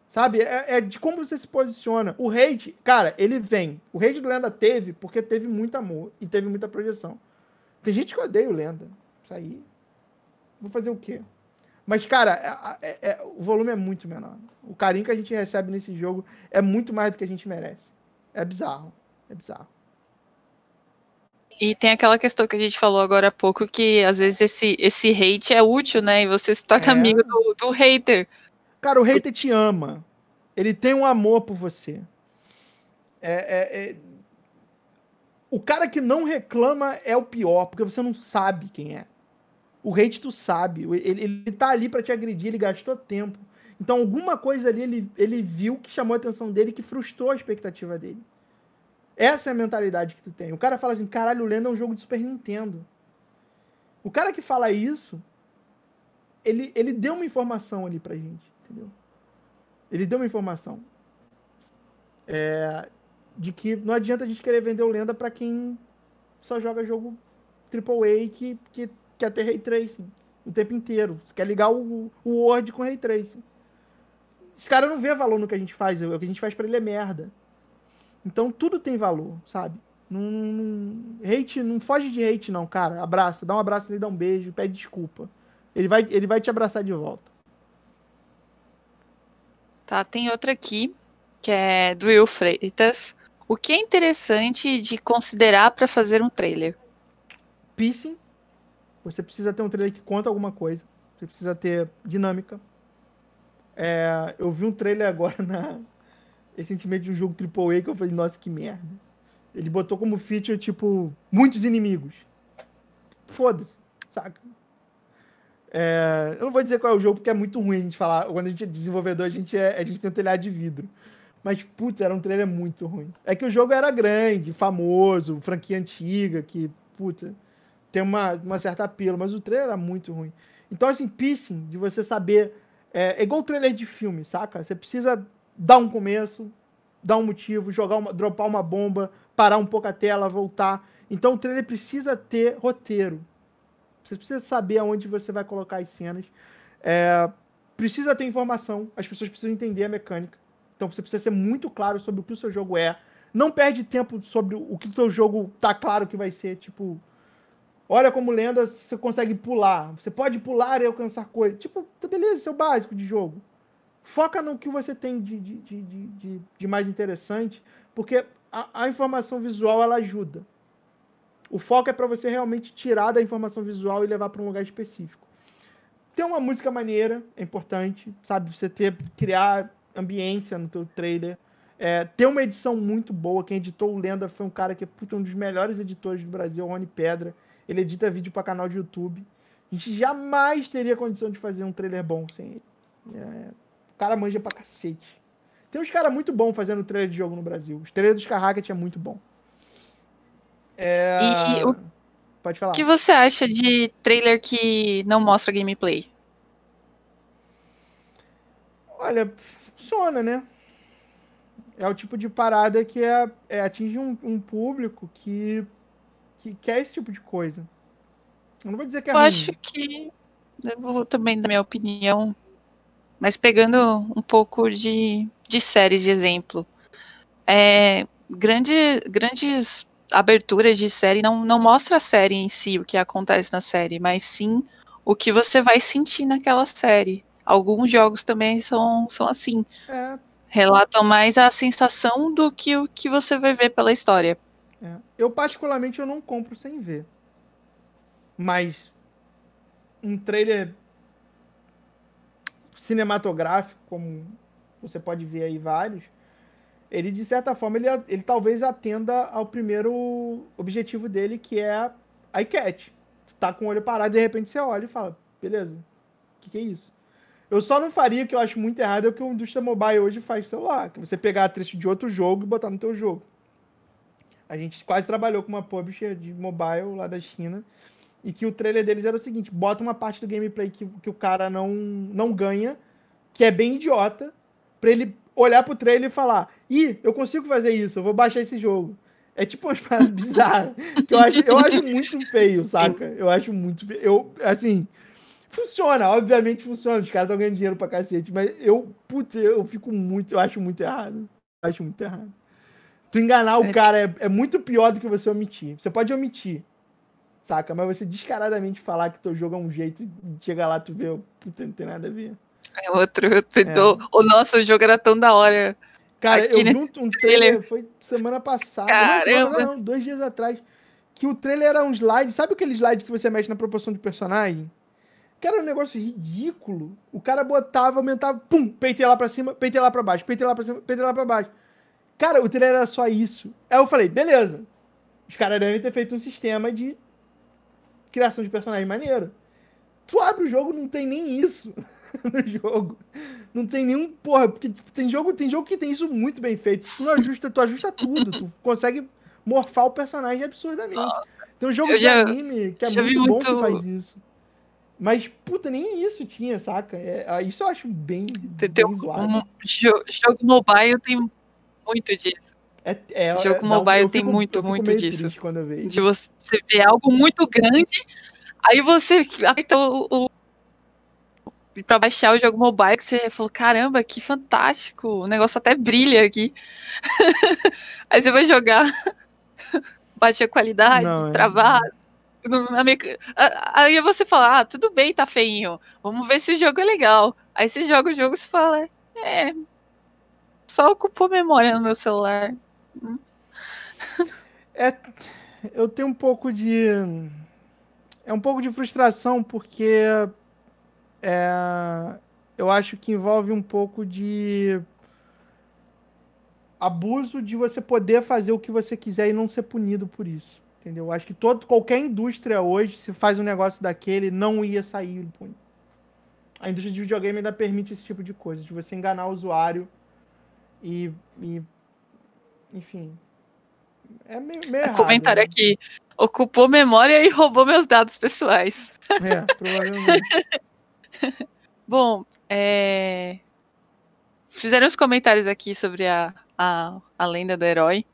Sabe? É, é, de como você se posiciona. O hate, cara, ele vem. O hate do Lenda teve porque teve muito amor e teve muita projeção. Tem gente que odeia o Lenda. Isso aí. Vou fazer o quê? Mas, cara, é, é, é o volume é muito menor. O carinho que a gente recebe nesse jogo é muito mais do que a gente merece. É bizarro. É bizarro. E tem aquela questão que a gente falou agora há pouco, que às vezes esse, esse hate é útil, né? E você se torna é. amigo do, do hater. Cara, o hater te ama. Ele tem um amor por você. É, é, é, O cara que não reclama é o pior, porque você não sabe quem é. O hate tu sabe. Ele, ele tá ali para te agredir, ele gastou tempo. Então alguma coisa ali ele, ele viu que chamou a atenção dele, que frustrou a expectativa dele. Essa é a mentalidade que tu tem. O cara fala assim, caralho, o Lenda é um jogo de Super Nintendo. O cara que fala isso, ele, ele deu uma informação ali pra gente, entendeu? Ele deu uma informação. É, de que não adianta a gente querer vender o Lenda para quem só joga jogo AAA que, que quer ter Ray Tracing o tempo inteiro. Você quer ligar o, o Word com Ray Tracing. Esse cara não vê valor no que a gente faz. É o que a gente faz para ele é merda. Então tudo tem valor, sabe? Não, não, hate, não foge de hate não, cara. Abraça, dá um abraço ali, dá um beijo, pede desculpa. Ele vai, ele vai te abraçar de volta. Tá, tem outra aqui, que é do Will Freitas. O que é interessante de considerar para fazer um trailer? Pissing. Você precisa ter um trailer que conta alguma coisa. Você precisa ter dinâmica. É, eu vi um trailer agora na, esse sentimento de um jogo AAA que eu falei, nossa, que merda. Ele botou como feature, tipo, muitos inimigos. Foda-se, saca? É, eu não vou dizer qual é o jogo, porque é muito ruim a gente falar. Quando a gente é desenvolvedor, a gente, é, a gente tem um telhado de vidro. Mas, putz, era um trailer muito ruim. É que o jogo era grande, famoso, franquia antiga, que, puta, tem uma, uma certa apelo, mas o trailer era muito ruim. Então, assim, pissing, de você saber. É, é igual o trailer de filme, saca? Você precisa dar um começo, dar um motivo, jogar uma, dropar uma bomba, parar um pouco a tela, voltar. Então o trailer precisa ter roteiro. Você precisa saber aonde você vai colocar as cenas. É, precisa ter informação. As pessoas precisam entender a mecânica. Então você precisa ser muito claro sobre o que o seu jogo é. Não perde tempo sobre o que o seu jogo tá claro que vai ser. Tipo, olha como lenda você consegue pular. Você pode pular e alcançar coisas. Tipo, tá beleza, isso é o básico de jogo. Foca no que você tem de, de, de, de, de mais interessante, porque a, a, informação visual ela ajuda. O foco é para você realmente tirar da informação visual e levar para um lugar específico. Ter uma música maneira é importante, sabe? Você ter criar ambiência no teu trailer. É, ter uma edição muito boa. Quem editou o Lenda foi um cara que é um dos melhores editores do Brasil, o Rony Pedra. Ele edita vídeo para canal de YouTube. A gente jamais teria condição de fazer um trailer bom sem ele. É, cara manja pra cacete. Tem uns caras muito bons fazendo trailer de jogo no Brasil. Os trailers dos Carracket é muito bom. É... E, e o... Pode falar. O que você acha de trailer que não mostra gameplay? Olha, funciona, né? É o tipo de parada que é, é atinge um, um, público que, que quer esse tipo de coisa. Eu não vou dizer que é Eu ruim. acho que. Eu vou também dar minha opinião mas pegando um pouco de, de séries de exemplo, é, grande, grandes aberturas de série não, não mostra a série em si, o que acontece na série, mas sim o que você vai sentir naquela série. Alguns jogos também são, são assim. É. Relatam mais a sensação do que o que você vai ver pela história. É. Eu, particularmente, eu não compro sem ver. Mas um trailer cinematográfico, como você pode ver aí vários, ele de certa forma ele, ele talvez atenda ao primeiro objetivo dele, que é a iCat. tá com o olho parado e de repente você olha e fala, beleza, o que, que é isso? Eu só não faria, que eu acho muito errado, é o que o indústria mobile hoje faz celular, que você pegar trecho de outro jogo e botar no teu jogo. A gente quase trabalhou com uma publisher de mobile lá da China, e que o trailer deles era o seguinte: bota uma parte do gameplay que, que o cara não, não ganha, que é bem idiota, pra ele olhar pro trailer e falar: ih, eu consigo fazer isso, eu vou baixar esse jogo. É tipo umas paradas bizarras. Que eu, acho, eu acho muito feio, saca? Eu acho muito feio. Eu, assim, funciona, obviamente funciona. Os caras estão ganhando dinheiro pra cacete, mas eu, putz, eu fico muito, eu acho muito errado. Eu acho muito errado. Tu enganar o é. cara é, é muito pior do que você omitir. Você pode omitir, saca? Mas você descaradamente falar que teu jogo é um jeito de chegar lá tu vê, puta, não tem nada a ver. É outro, então, é. Do... o nosso jogo era tão da hora. Cara, Aqui eu vi um trailer, trailer, foi semana passada, Caramba. Não, não, dois dias atrás, que o trailer era um slide, sabe aquele slide que você mexe na proporção de personagem? Que era um negócio ridículo. O cara botava, aumentava, pum, peitei lá pra cima, peitei lá pra baixo, peitei lá pra cima, peitei lá pra baixo. Cara, o trailer era só isso. Aí eu falei, beleza. Os caras devem ter feito um sistema de criação de personagem maneiro. Tu abre o jogo, não tem nem isso no jogo. Não tem nenhum, porra, porque tem jogo, tem jogo que tem isso muito bem feito. Tu ajusta, tu ajusta tudo, tu consegue morfar o personagem absurdamente. Nossa. Tem um jogo de anime que é muito, muito bom que faz isso. Mas, puta, nem isso tinha, saca? É, ah, isso eu acho bem, tem, bem um, um, jogo mobile tem muito disso. É, é, jogo é, mobile tem muito, muito disso. De você ver algo muito grande, aí você aperta o, o para baixar o jogo mobile que você falou, caramba, que fantástico, o negócio até brilha aqui. aí você vai jogar baixa qualidade, é. travar. travado. Aí você fala, ah, tudo bem, tá feinho. Vamos ver se o jogo é legal. Aí você joga o jogo e você fala, é, só ocupou memória no meu celular. É, eu tenho um pouco de. É um pouco de frustração, porque é, eu acho que envolve um pouco de abuso de você poder fazer o que você quiser e não ser punido por isso. Entendeu? Acho que todo, qualquer indústria hoje, se faz um negócio daquele, não ia sair impune. A indústria de videogame ainda permite esse tipo de coisa, de você enganar o usuário e, e enfim. É meio, meio é errado, Comentário né? aqui. Ocupou memória e roubou meus dados pessoais. É, provavelmente. Bom, é... fizeram os comentários aqui sobre a, a, a lenda do herói,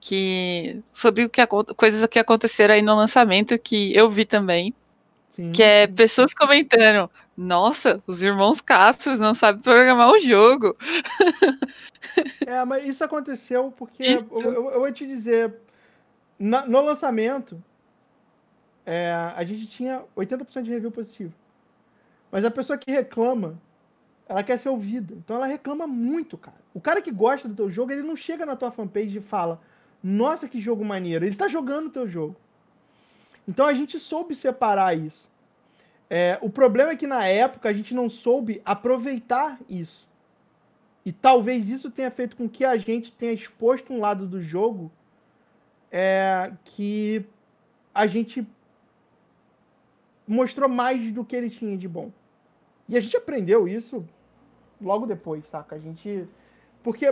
que sobre o que coisas que aconteceram aí no lançamento que eu vi também. Sim. Que é pessoas comentando: Nossa, os irmãos Castro não sabem programar o jogo. É, mas isso aconteceu porque isso. Eu, eu, eu, vou te dizer: na, no lançamento, é, a gente tinha 80% de review positivo. Mas a pessoa que reclama, ela quer ser ouvida. Então ela reclama muito, cara. O cara que gosta do teu jogo, ele não chega na tua fanpage e fala: Nossa, que jogo maneiro. Ele tá jogando o teu jogo. Então a gente soube separar isso. É, o problema é que na época a gente não soube aproveitar isso. E talvez isso tenha feito com que a gente tenha exposto um lado do jogo é, que a gente mostrou mais do que ele tinha de bom. E a gente aprendeu isso logo depois, saca? A gente. Porque é.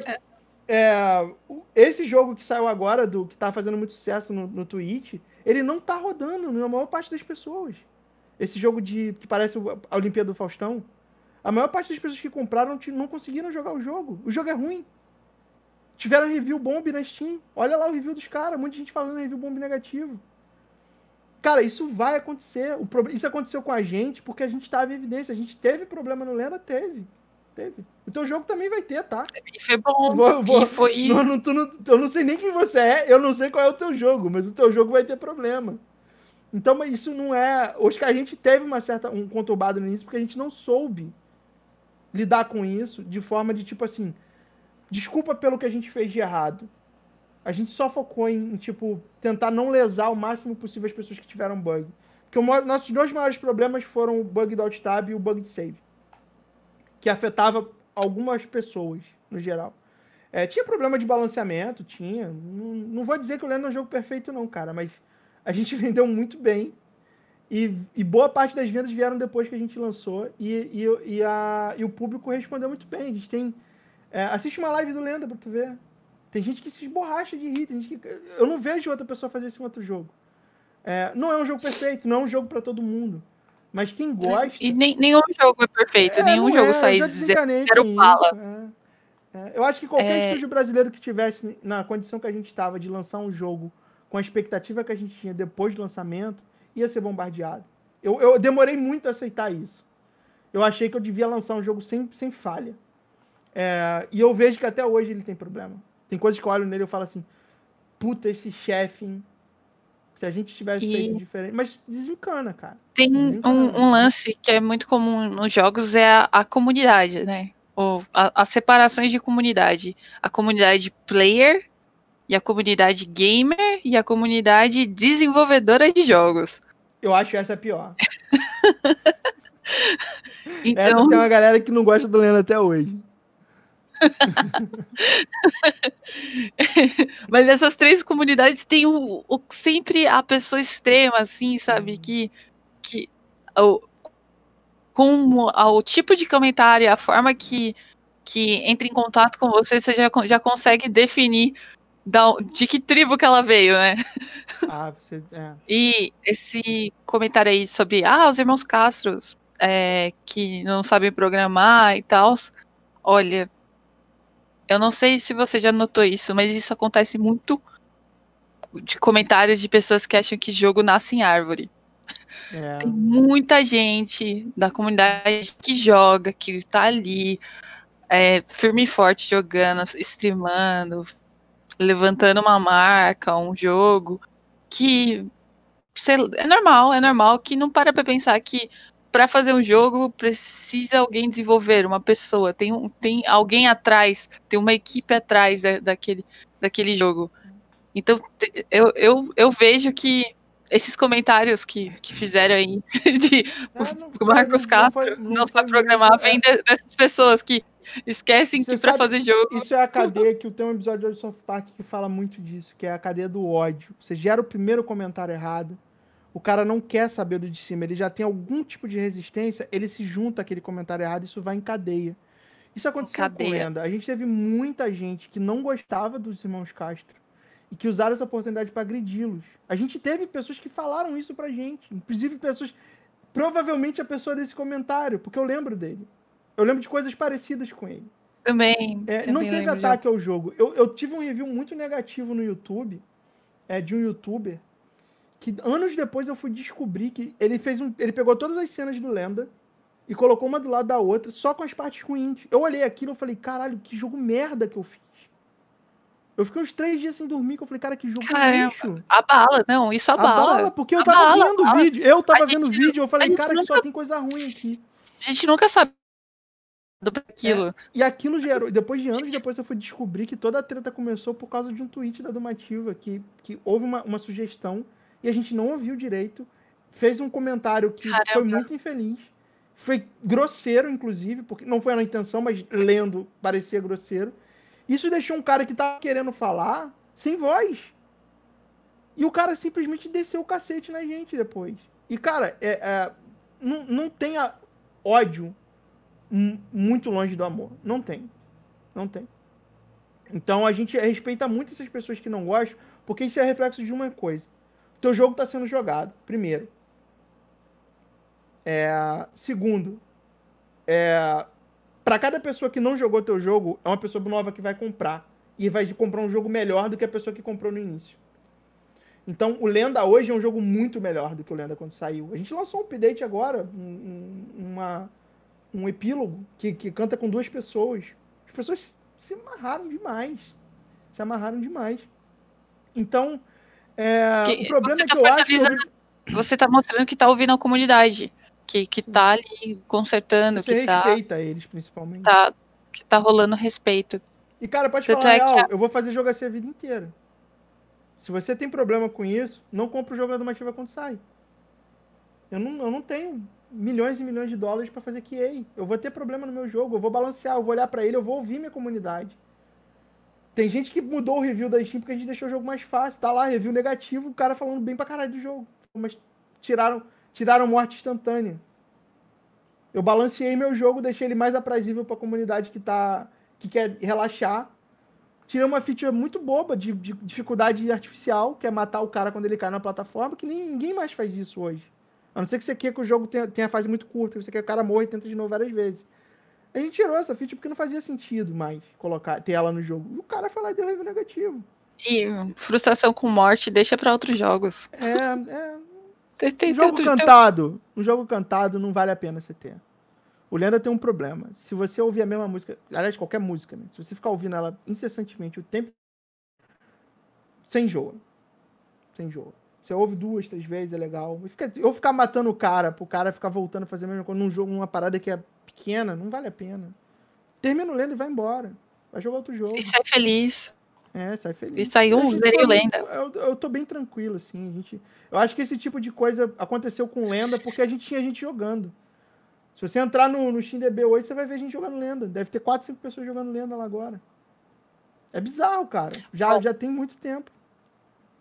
É, esse jogo que saiu agora, do que tá fazendo muito sucesso no, no Twitch ele não tá rodando na maior parte das pessoas. Esse jogo de que parece a Olimpíada do Faustão. A maior parte das pessoas que compraram não conseguiram jogar o jogo. O jogo é ruim. Tiveram review bomb na Steam. Olha lá o review dos caras. Muita gente falando review bomb negativo. Cara, isso vai acontecer. Isso aconteceu com a gente porque a gente estava em evidência. A gente teve problema no Lenda? Teve. Teve. O teu jogo também vai ter, tá? E foi bom. Vou, vou, foi... Não, não, não, eu não sei nem quem você é, eu não sei qual é o teu jogo, mas o teu jogo vai ter problema. Então, isso não é. Hoje que a gente teve uma certa, um conturbado no início, porque a gente não soube lidar com isso de forma de tipo assim. Desculpa pelo que a gente fez de errado. A gente só focou em, tipo, tentar não lesar o máximo possível as pessoas que tiveram bug. Porque o, nossos dois maiores problemas foram o bug do alt-tab e o bug de save que afetava algumas pessoas, no geral. É, tinha problema de balanceamento, tinha. Não, não vou dizer que o Lenda é um jogo perfeito, não, cara, mas a gente vendeu muito bem. E, e boa parte das vendas vieram depois que a gente lançou. E, e, e, a, e o público respondeu muito bem. A gente tem. É, assiste uma live do Lenda pra tu ver. Tem gente que se esborracha de rir. Tem gente que, eu não vejo outra pessoa fazer isso em outro jogo. É, não é um jogo perfeito, não é um jogo para todo mundo. Mas quem gosta. E nem, nenhum jogo é perfeito, é, nenhum jogo é, sai zero bala. É, é. Eu acho que qualquer é. estúdio brasileiro que tivesse na condição que a gente estava de lançar um jogo com a expectativa que a gente tinha depois do lançamento, ia ser bombardeado. Eu, eu demorei muito a aceitar isso. Eu achei que eu devia lançar um jogo sem, sem falha. É, e eu vejo que até hoje ele tem problema. Tem coisas que eu olho nele e falo assim: puta, esse chefe se a gente tivesse e... feito diferente. Mas desencana, cara. Tem desencana. Um, um, lance que é muito comum nos jogos, é a, a comunidade, né? Ou a, as separações de comunidade. A comunidade player e a comunidade gamer e a comunidade desenvolvedora de jogos. Eu acho essa pior. então... Essa tem uma galera que não gosta do Leno até hoje. Mas essas três comunidades têm o, o, sempre a pessoa extrema, assim, sabe? Uhum. Que, que o, com o tipo de comentário, a forma que, que entra em contato com você, você já, já consegue definir da, de que tribo que ela veio, né? Ah, você, é. E esse comentário aí sobre ah, os irmãos Castros é, que não sabem programar e tal. Olha, eu não sei se você já notou isso, mas isso acontece muito de comentários de pessoas que acham que jogo nasce em árvore. É. Tem muita gente da comunidade que joga, que tá ali, é, firme e forte, jogando, streamando, levantando uma marca, um jogo, que é normal, é normal que não para pra pensar que para fazer um jogo precisa alguém desenvolver, uma pessoa, tem, um, tem alguém atrás, tem uma equipe atrás da, daquele, daquele jogo. Então eu, eu, eu vejo que esses comentários que, que fizeram aí de é, não, Marcos Castro não, sabe programar é. vem de, dessas pessoas que esquecem Você que para fazer jogo. Isso é a cadeia que tem um episódio de Soft Park que fala muito disso, que é a cadeia do ódio. Você gera o primeiro comentário errado, o cara não quer saber do de cima, ele já tem algum tipo de resistência, ele se junta àquele comentário errado, isso vai em cadeia. Isso aconteceu cadeia. com Lenda. A gente teve muita gente que não gostava dos irmãos Castro e que usaram essa oportunidade para agredi-los. A gente teve pessoas que falaram isso pra gente, inclusive pessoas provavelmente a pessoa desse comentário, porque eu lembro dele. Eu lembro de coisas parecidas com ele. Também. É, também não teve ataque de... ao jogo. Eu, eu tive um review muito negativo no YouTube é, de um youtuber que anos depois eu fui descobrir que ele fez um, ele pegou todas as cenas do Lenda e colocou uma do lado da outra, só com as partes ruins. Eu olhei aquilo e falei, caralho, que jogo merda que eu fiz. Eu fiquei uns três dias sem dormir, que eu falei, cara, que jogo cara, A Abala, não, isso abala. bala, porque eu tava vendo o vídeo, eu tava a vendo o vídeo, eu falei, cara, nunca... que só tem coisa ruim aqui. A gente nunca sabe daquilo. É. E aquilo gerou, depois de anos depois eu fui descobrir que toda a treta começou por causa de um tweet da Domativa, que, que houve uma, uma sugestão e a gente não ouviu direito. Fez um comentário que Caramba. foi muito infeliz. Foi grosseiro, inclusive, porque não foi na intenção, mas lendo parecia grosseiro. Isso deixou um cara que tá querendo falar sem voz. E o cara simplesmente desceu o cacete na gente depois. E, cara, é, é não, não tenha ódio muito longe do amor. Não tem. Não tem. Então a gente respeita muito essas pessoas que não gostam, porque isso é reflexo de uma coisa. Teu jogo está sendo jogado, primeiro. É, segundo, é, para cada pessoa que não jogou teu jogo, é uma pessoa nova que vai comprar. E vai comprar um jogo melhor do que a pessoa que comprou no início. Então, o Lenda hoje é um jogo muito melhor do que o Lenda quando saiu. A gente lançou um update agora, um, uma, um epílogo, que, que canta com duas pessoas. As pessoas se amarraram demais. Se amarraram demais. Então, é, que, o problema é tá tá que tá eu acho. Você está mostrando que está ouvindo a comunidade, que, que tá hum. ali consertando, você que está respeita eles, principalmente. Tá, que está rolando respeito. E, cara, pode falar, é real, que... eu vou fazer jogar assim a vida inteira. Se você tem problema com isso, não compra o jogo da Mativa quando sai. Eu não, eu não tenho milhões e milhões de dólares para fazer QA. Eu vou ter problema no meu jogo, eu vou balancear, eu vou olhar para ele, eu vou ouvir minha comunidade. Tem gente que mudou o review da Steam porque a gente deixou o jogo mais fácil. Tá lá, review negativo, o cara falando bem pra caralho do jogo. Mas tiraram, tiraram morte instantânea. Eu balanceei meu jogo, deixei ele mais aprazível pra comunidade que tá. que quer relaxar. Tirei uma feature muito boba de, de dificuldade artificial, que é matar o cara quando ele cai na plataforma, que ninguém mais faz isso hoje. A não ser que você queira que o jogo tenha, tenha fase muito curta, você quer que o cara morra e tenta de novo várias vezes. A gente tirou essa ficha porque não fazia sentido mais colocar, ter ela no jogo. E o cara foi lá e deu review negativo. E frustração com morte deixa para outros jogos. É, é. Tem, tem, um jogo tem, cantado. Um jogo cantado não vale a pena você ter. O Lenda tem um problema. Se você ouvir a mesma música, aliás, qualquer música, né? Se você ficar ouvindo ela incessantemente o tempo. Sem enjoa. Sem enjoa. Você ouve duas, três vezes, é legal. Eu ficar matando o cara, pro cara ficar voltando a fazer a mesma coisa num jogo, numa parada que é pequena, não vale a pena. Termina o lenda e vai embora. Vai jogar outro jogo. E sai feliz. É, sai feliz. E saiu um zerei lenda. Eu, eu tô bem tranquilo, assim. A gente, eu acho que esse tipo de coisa aconteceu com lenda porque a gente tinha gente jogando. Se você entrar no, no Steam hoje, você vai ver gente jogando lenda. Deve ter 4, 5 pessoas jogando lenda lá agora. É bizarro, cara. Já, já tem muito tempo.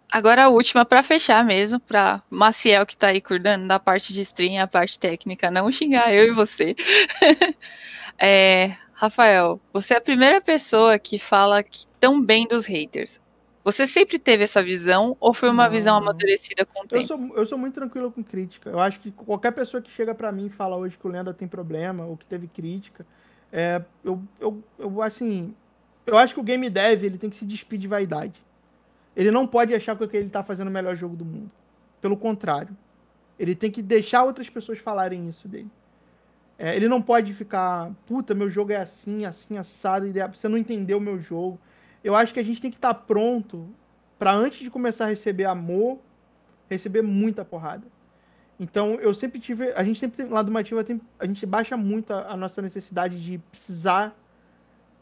Agora a última para fechar mesmo, para Maciel que está aí cuidando da parte de stream, a parte técnica, não xingar eu e você. é, Rafael, você é a primeira pessoa que fala que tão bem dos haters. Você sempre teve essa visão ou foi uma não, visão amadurecida com o eu tempo? Sou, eu sou muito tranquilo com crítica. Eu acho que qualquer pessoa que chega para mim e fala hoje que o Lenda tem problema ou que teve crítica, é, eu, eu, eu assim, eu acho que o game dev ele tem que se despedir de vaidade. Ele não pode achar que ele está fazendo o melhor jogo do mundo. Pelo contrário. Ele tem que deixar outras pessoas falarem isso dele. É, ele não pode ficar, puta, meu jogo é assim, assim, assado, você não entendeu o meu jogo. Eu acho que a gente tem que estar tá pronto para antes de começar a receber amor, receber muita porrada. Então, eu sempre tive. A gente sempre tem. Lá do Mativa, a gente baixa muito a, a, nossa necessidade de precisar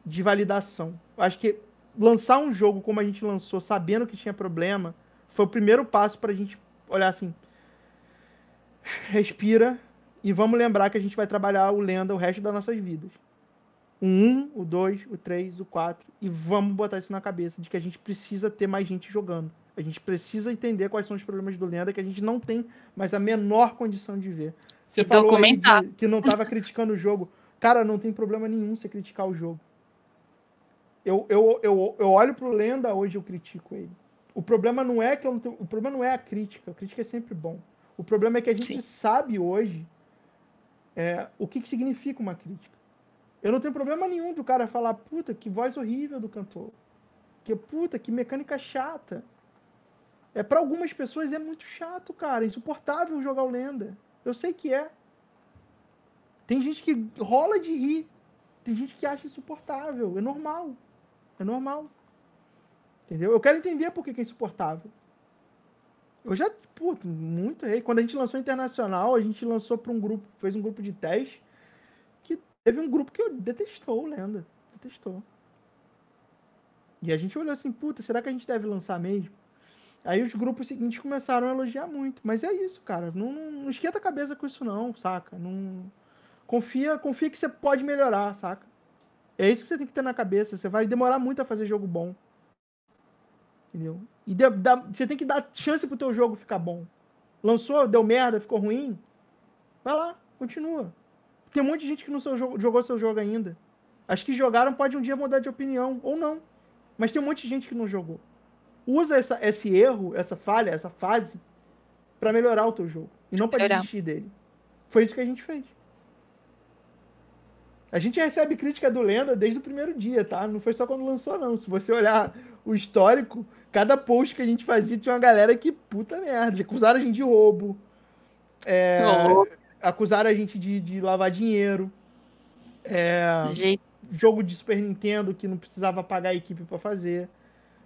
de validação. Eu acho que lançar um jogo como a gente lançou, sabendo que tinha problema, foi o primeiro passo para a gente olhar assim. Respira e vamos lembrar que a gente vai trabalhar o Lenda o resto das nossas vidas. O 1, o 2, o 3, o 4. E vamos botar isso na cabeça de que a gente precisa ter mais gente jogando. A gente precisa entender quais são os problemas do Lenda que a gente não tem mais a menor condição de ver. Você e falou de, que não estava criticando o jogo. Cara, não tem problema nenhum você criticar o jogo. Eu, eu, eu, eu olho pro Lenda hoje eu critico ele. O problema não é que eu não tenho, o problema não é a crítica, a crítica é sempre bom. O problema é que a gente Sim. sabe hoje é, o que, que significa uma crítica. Eu não tenho problema nenhum do cara falar, puta, que voz horrível do cantor. Que puta, que mecânica chata. É para algumas pessoas é muito chato, cara, é insuportável jogar o Lenda. Eu sei que é. Tem gente que rola de rir. Tem gente que acha insuportável, é normal. É normal. Entendeu? Eu quero entender por que, que é insuportável. Eu já, puto, muito rei. Quando a gente lançou internacional, a gente lançou para um grupo, fez um grupo de teste, que teve um grupo que eu detestou, lenda. Detestou. E a gente olhou assim, puta, será que a gente deve lançar mesmo? Aí os grupos seguintes começaram a elogiar muito. Mas é isso, cara. Não, não esquenta a cabeça com isso, não, saca? Não. Confia, confia que você pode melhorar, saca? É isso que você tem que ter na cabeça. Você vai demorar muito a fazer jogo bom. Entendeu? E de, da, você tem que dar chance pro teu jogo ficar bom. Lançou, deu merda, ficou ruim. Vai lá, continua. Tem um monte de gente que não seu jogo, jogou seu jogo ainda. Acho que jogaram pode um dia mudar de opinião, ou não. Mas tem um monte de gente que não jogou. Usa essa, esse erro, essa falha, essa fase, para melhorar o teu jogo. E não pra desistir dele. Foi isso que a gente fez. A gente recebe crítica do Lenda desde o primeiro dia, tá? Não foi só quando lançou, não. Se você olhar o histórico, cada post que a gente fazia tinha uma galera que puta merda. Acusaram a gente de roubo. É, acusaram a gente de, de lavar dinheiro. É, Jogo de Super Nintendo que não precisava pagar a equipe para fazer.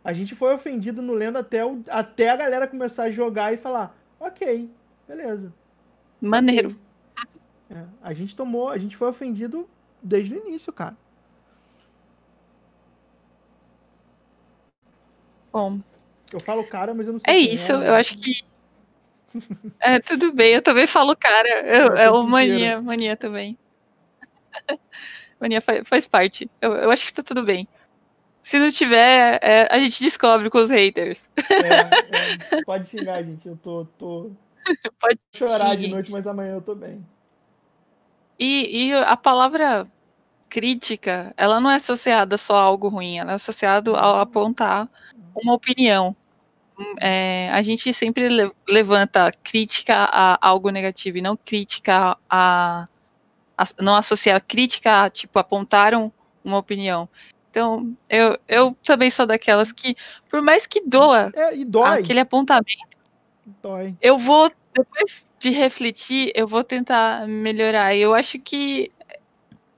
A gente foi ofendido no Lenda até, o, até a galera começar a jogar e falar: ok, beleza. Maneiro. É, a gente tomou, a gente foi ofendido desde o início, cara. Bom. Eu falo cara, mas eu não sei. É, é isso, é. eu acho que. é, tudo bem, eu também falo cara. Eu, é o mania, né? mania também. mania faz, faz parte. Eu, eu, acho que tá tudo bem. Se não tiver, é, a gente descobre com os haters. É, é pode xingar, gente. Eu tô. tô... Pode chorar xingar. de noite, mas amanhã eu tô bem. E, e a palavra crítica, ela não é associada só a algo ruim, ela é associada a apontar uma opinião. É, a gente sempre le levanta crítica a algo negativo e não crítica a, a, não associar crítica a tipo apontaram uma opinião. Então, eu, eu também sou daquelas que, por mais que doa é, aquele apontamento, dói. eu vou depois de refletir, eu vou tentar melhorar. Eu acho que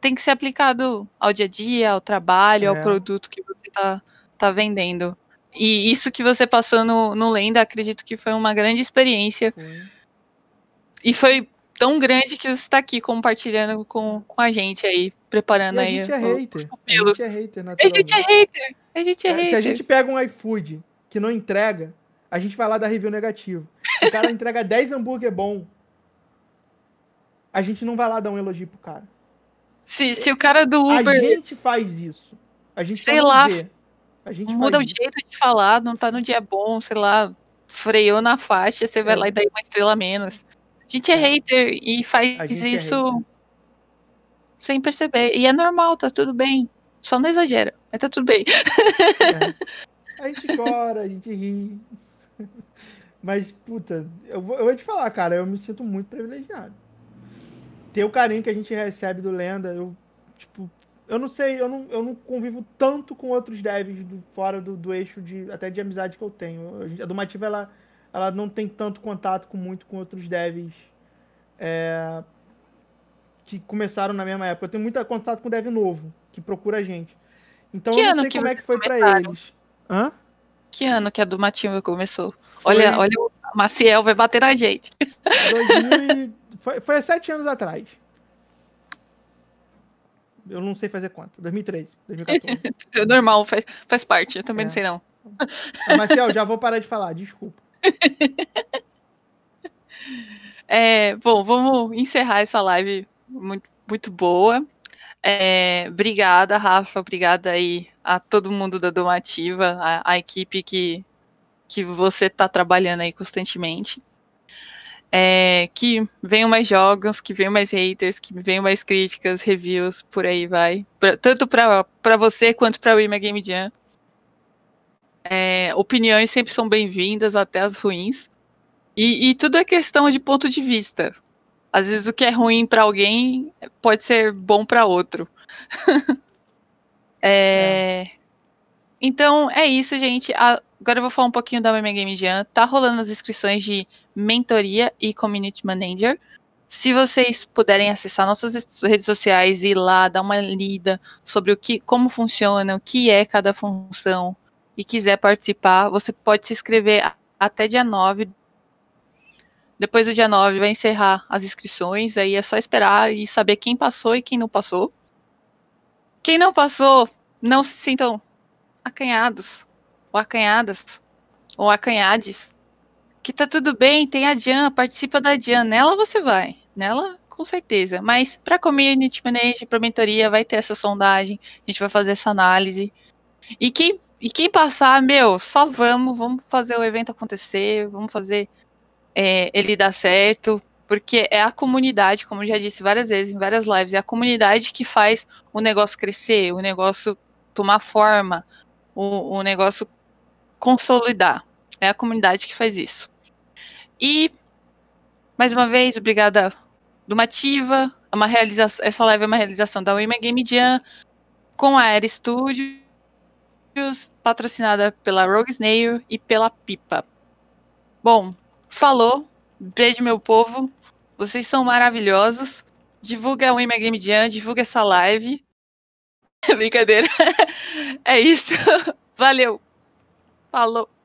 tem que ser aplicado ao dia a dia, ao trabalho, é. ao produto que você está tá vendendo. E isso que você passou no, no Lenda, acredito que foi uma grande experiência. E foi tão grande que você está aqui compartilhando com, com a gente aí, preparando aí. A gente é o, hater. A gente é hater, A gente é hater. A gente é, é hater. Se a gente pega um iFood que não entrega, a gente vai lá dar review negativo. O cara entrega 10 hambúrguer bom. A gente não vai lá dar um elogio pro cara. Se, se o cara do Uber. A gente faz isso. A gente sei lá. Ver. A gente muda o isso. jeito de falar, não tá no dia bom, sei lá, freou na faixa, você é. vai lá e dá uma estrela menos. A gente é, é. hater e faz é isso é sem perceber. E é normal, tá tudo bem. Só não exagera, mas tá tudo bem. É. A gente chora, a gente ri. Mas, puta, eu vou, eu vou te falar, cara, eu me sinto muito privilegiado. Ter o carinho que a gente recebe do Lenda, eu, tipo, eu não sei, eu não, eu não convivo tanto com outros devs do, fora do, do eixo de até de amizade que eu tenho. A Domativa ela, ela não tem tanto contato com muito com outros devs é, que começaram na mesma época. Eu tenho muito contato com dev novo que procura a gente. Então que eu não sei como é que foi para eles. Hã? Que ano que a do Matinho começou? Foi... Olha, olha, o Maciel vai bater na gente. Foi, foi há sete anos atrás. Eu não sei fazer quanto. 2013, 2014. é normal, faz, faz parte. Eu também é. não sei, não. Ah, Marcel, já vou parar de falar, desculpa. É, bom, vamos encerrar essa live muito, muito boa. É, obrigada, Rafa. Obrigada aí a todo mundo da Domativa, a, a equipe que, que você está trabalhando aí constantemente. É, que venham mais jogos, que venham mais haters, que venham mais críticas, reviews, por aí vai. Pra, tanto para você quanto para o Ima Game Jam. É, opiniões sempre são bem-vindas, até as ruins. E, e tudo é questão de ponto de vista. Às vezes o que é ruim para alguém pode ser bom para outro. é... É. Então é isso, gente. Agora eu vou falar um pouquinho da Meme Game Jam. Tá rolando as inscrições de mentoria e community manager. Se vocês puderem acessar nossas redes sociais e ir lá dar uma lida sobre o que, como funciona, o que é cada função e quiser participar, você pode se inscrever até dia 9 depois do dia 9 vai encerrar as inscrições, aí é só esperar e saber quem passou e quem não passou. Quem não passou, não se sintam acanhados, ou acanhadas, ou acanhades. Que tá tudo bem, tem a Jan, participa da Jan, nela você vai, nela com certeza. Mas para community manager, para mentoria, vai ter essa sondagem, a gente vai fazer essa análise. E quem, e quem passar, meu, só vamos, vamos fazer o evento acontecer, vamos fazer é, ele dá certo, porque é a comunidade, como já disse várias vezes em várias lives, é a comunidade que faz o negócio crescer, o negócio tomar forma, o, o negócio consolidar. É a comunidade que faz isso. E, mais uma vez, obrigada do Mativa. É uma realização, essa live é uma realização da Wima Game Jam com a Air Studios, patrocinada pela Rogue Snail e pela Pipa. Bom, Falou. Beijo, meu povo. Vocês são maravilhosos. Divulga o Ima Game Jam, divulga essa live. Brincadeira. é isso. Valeu. Falou.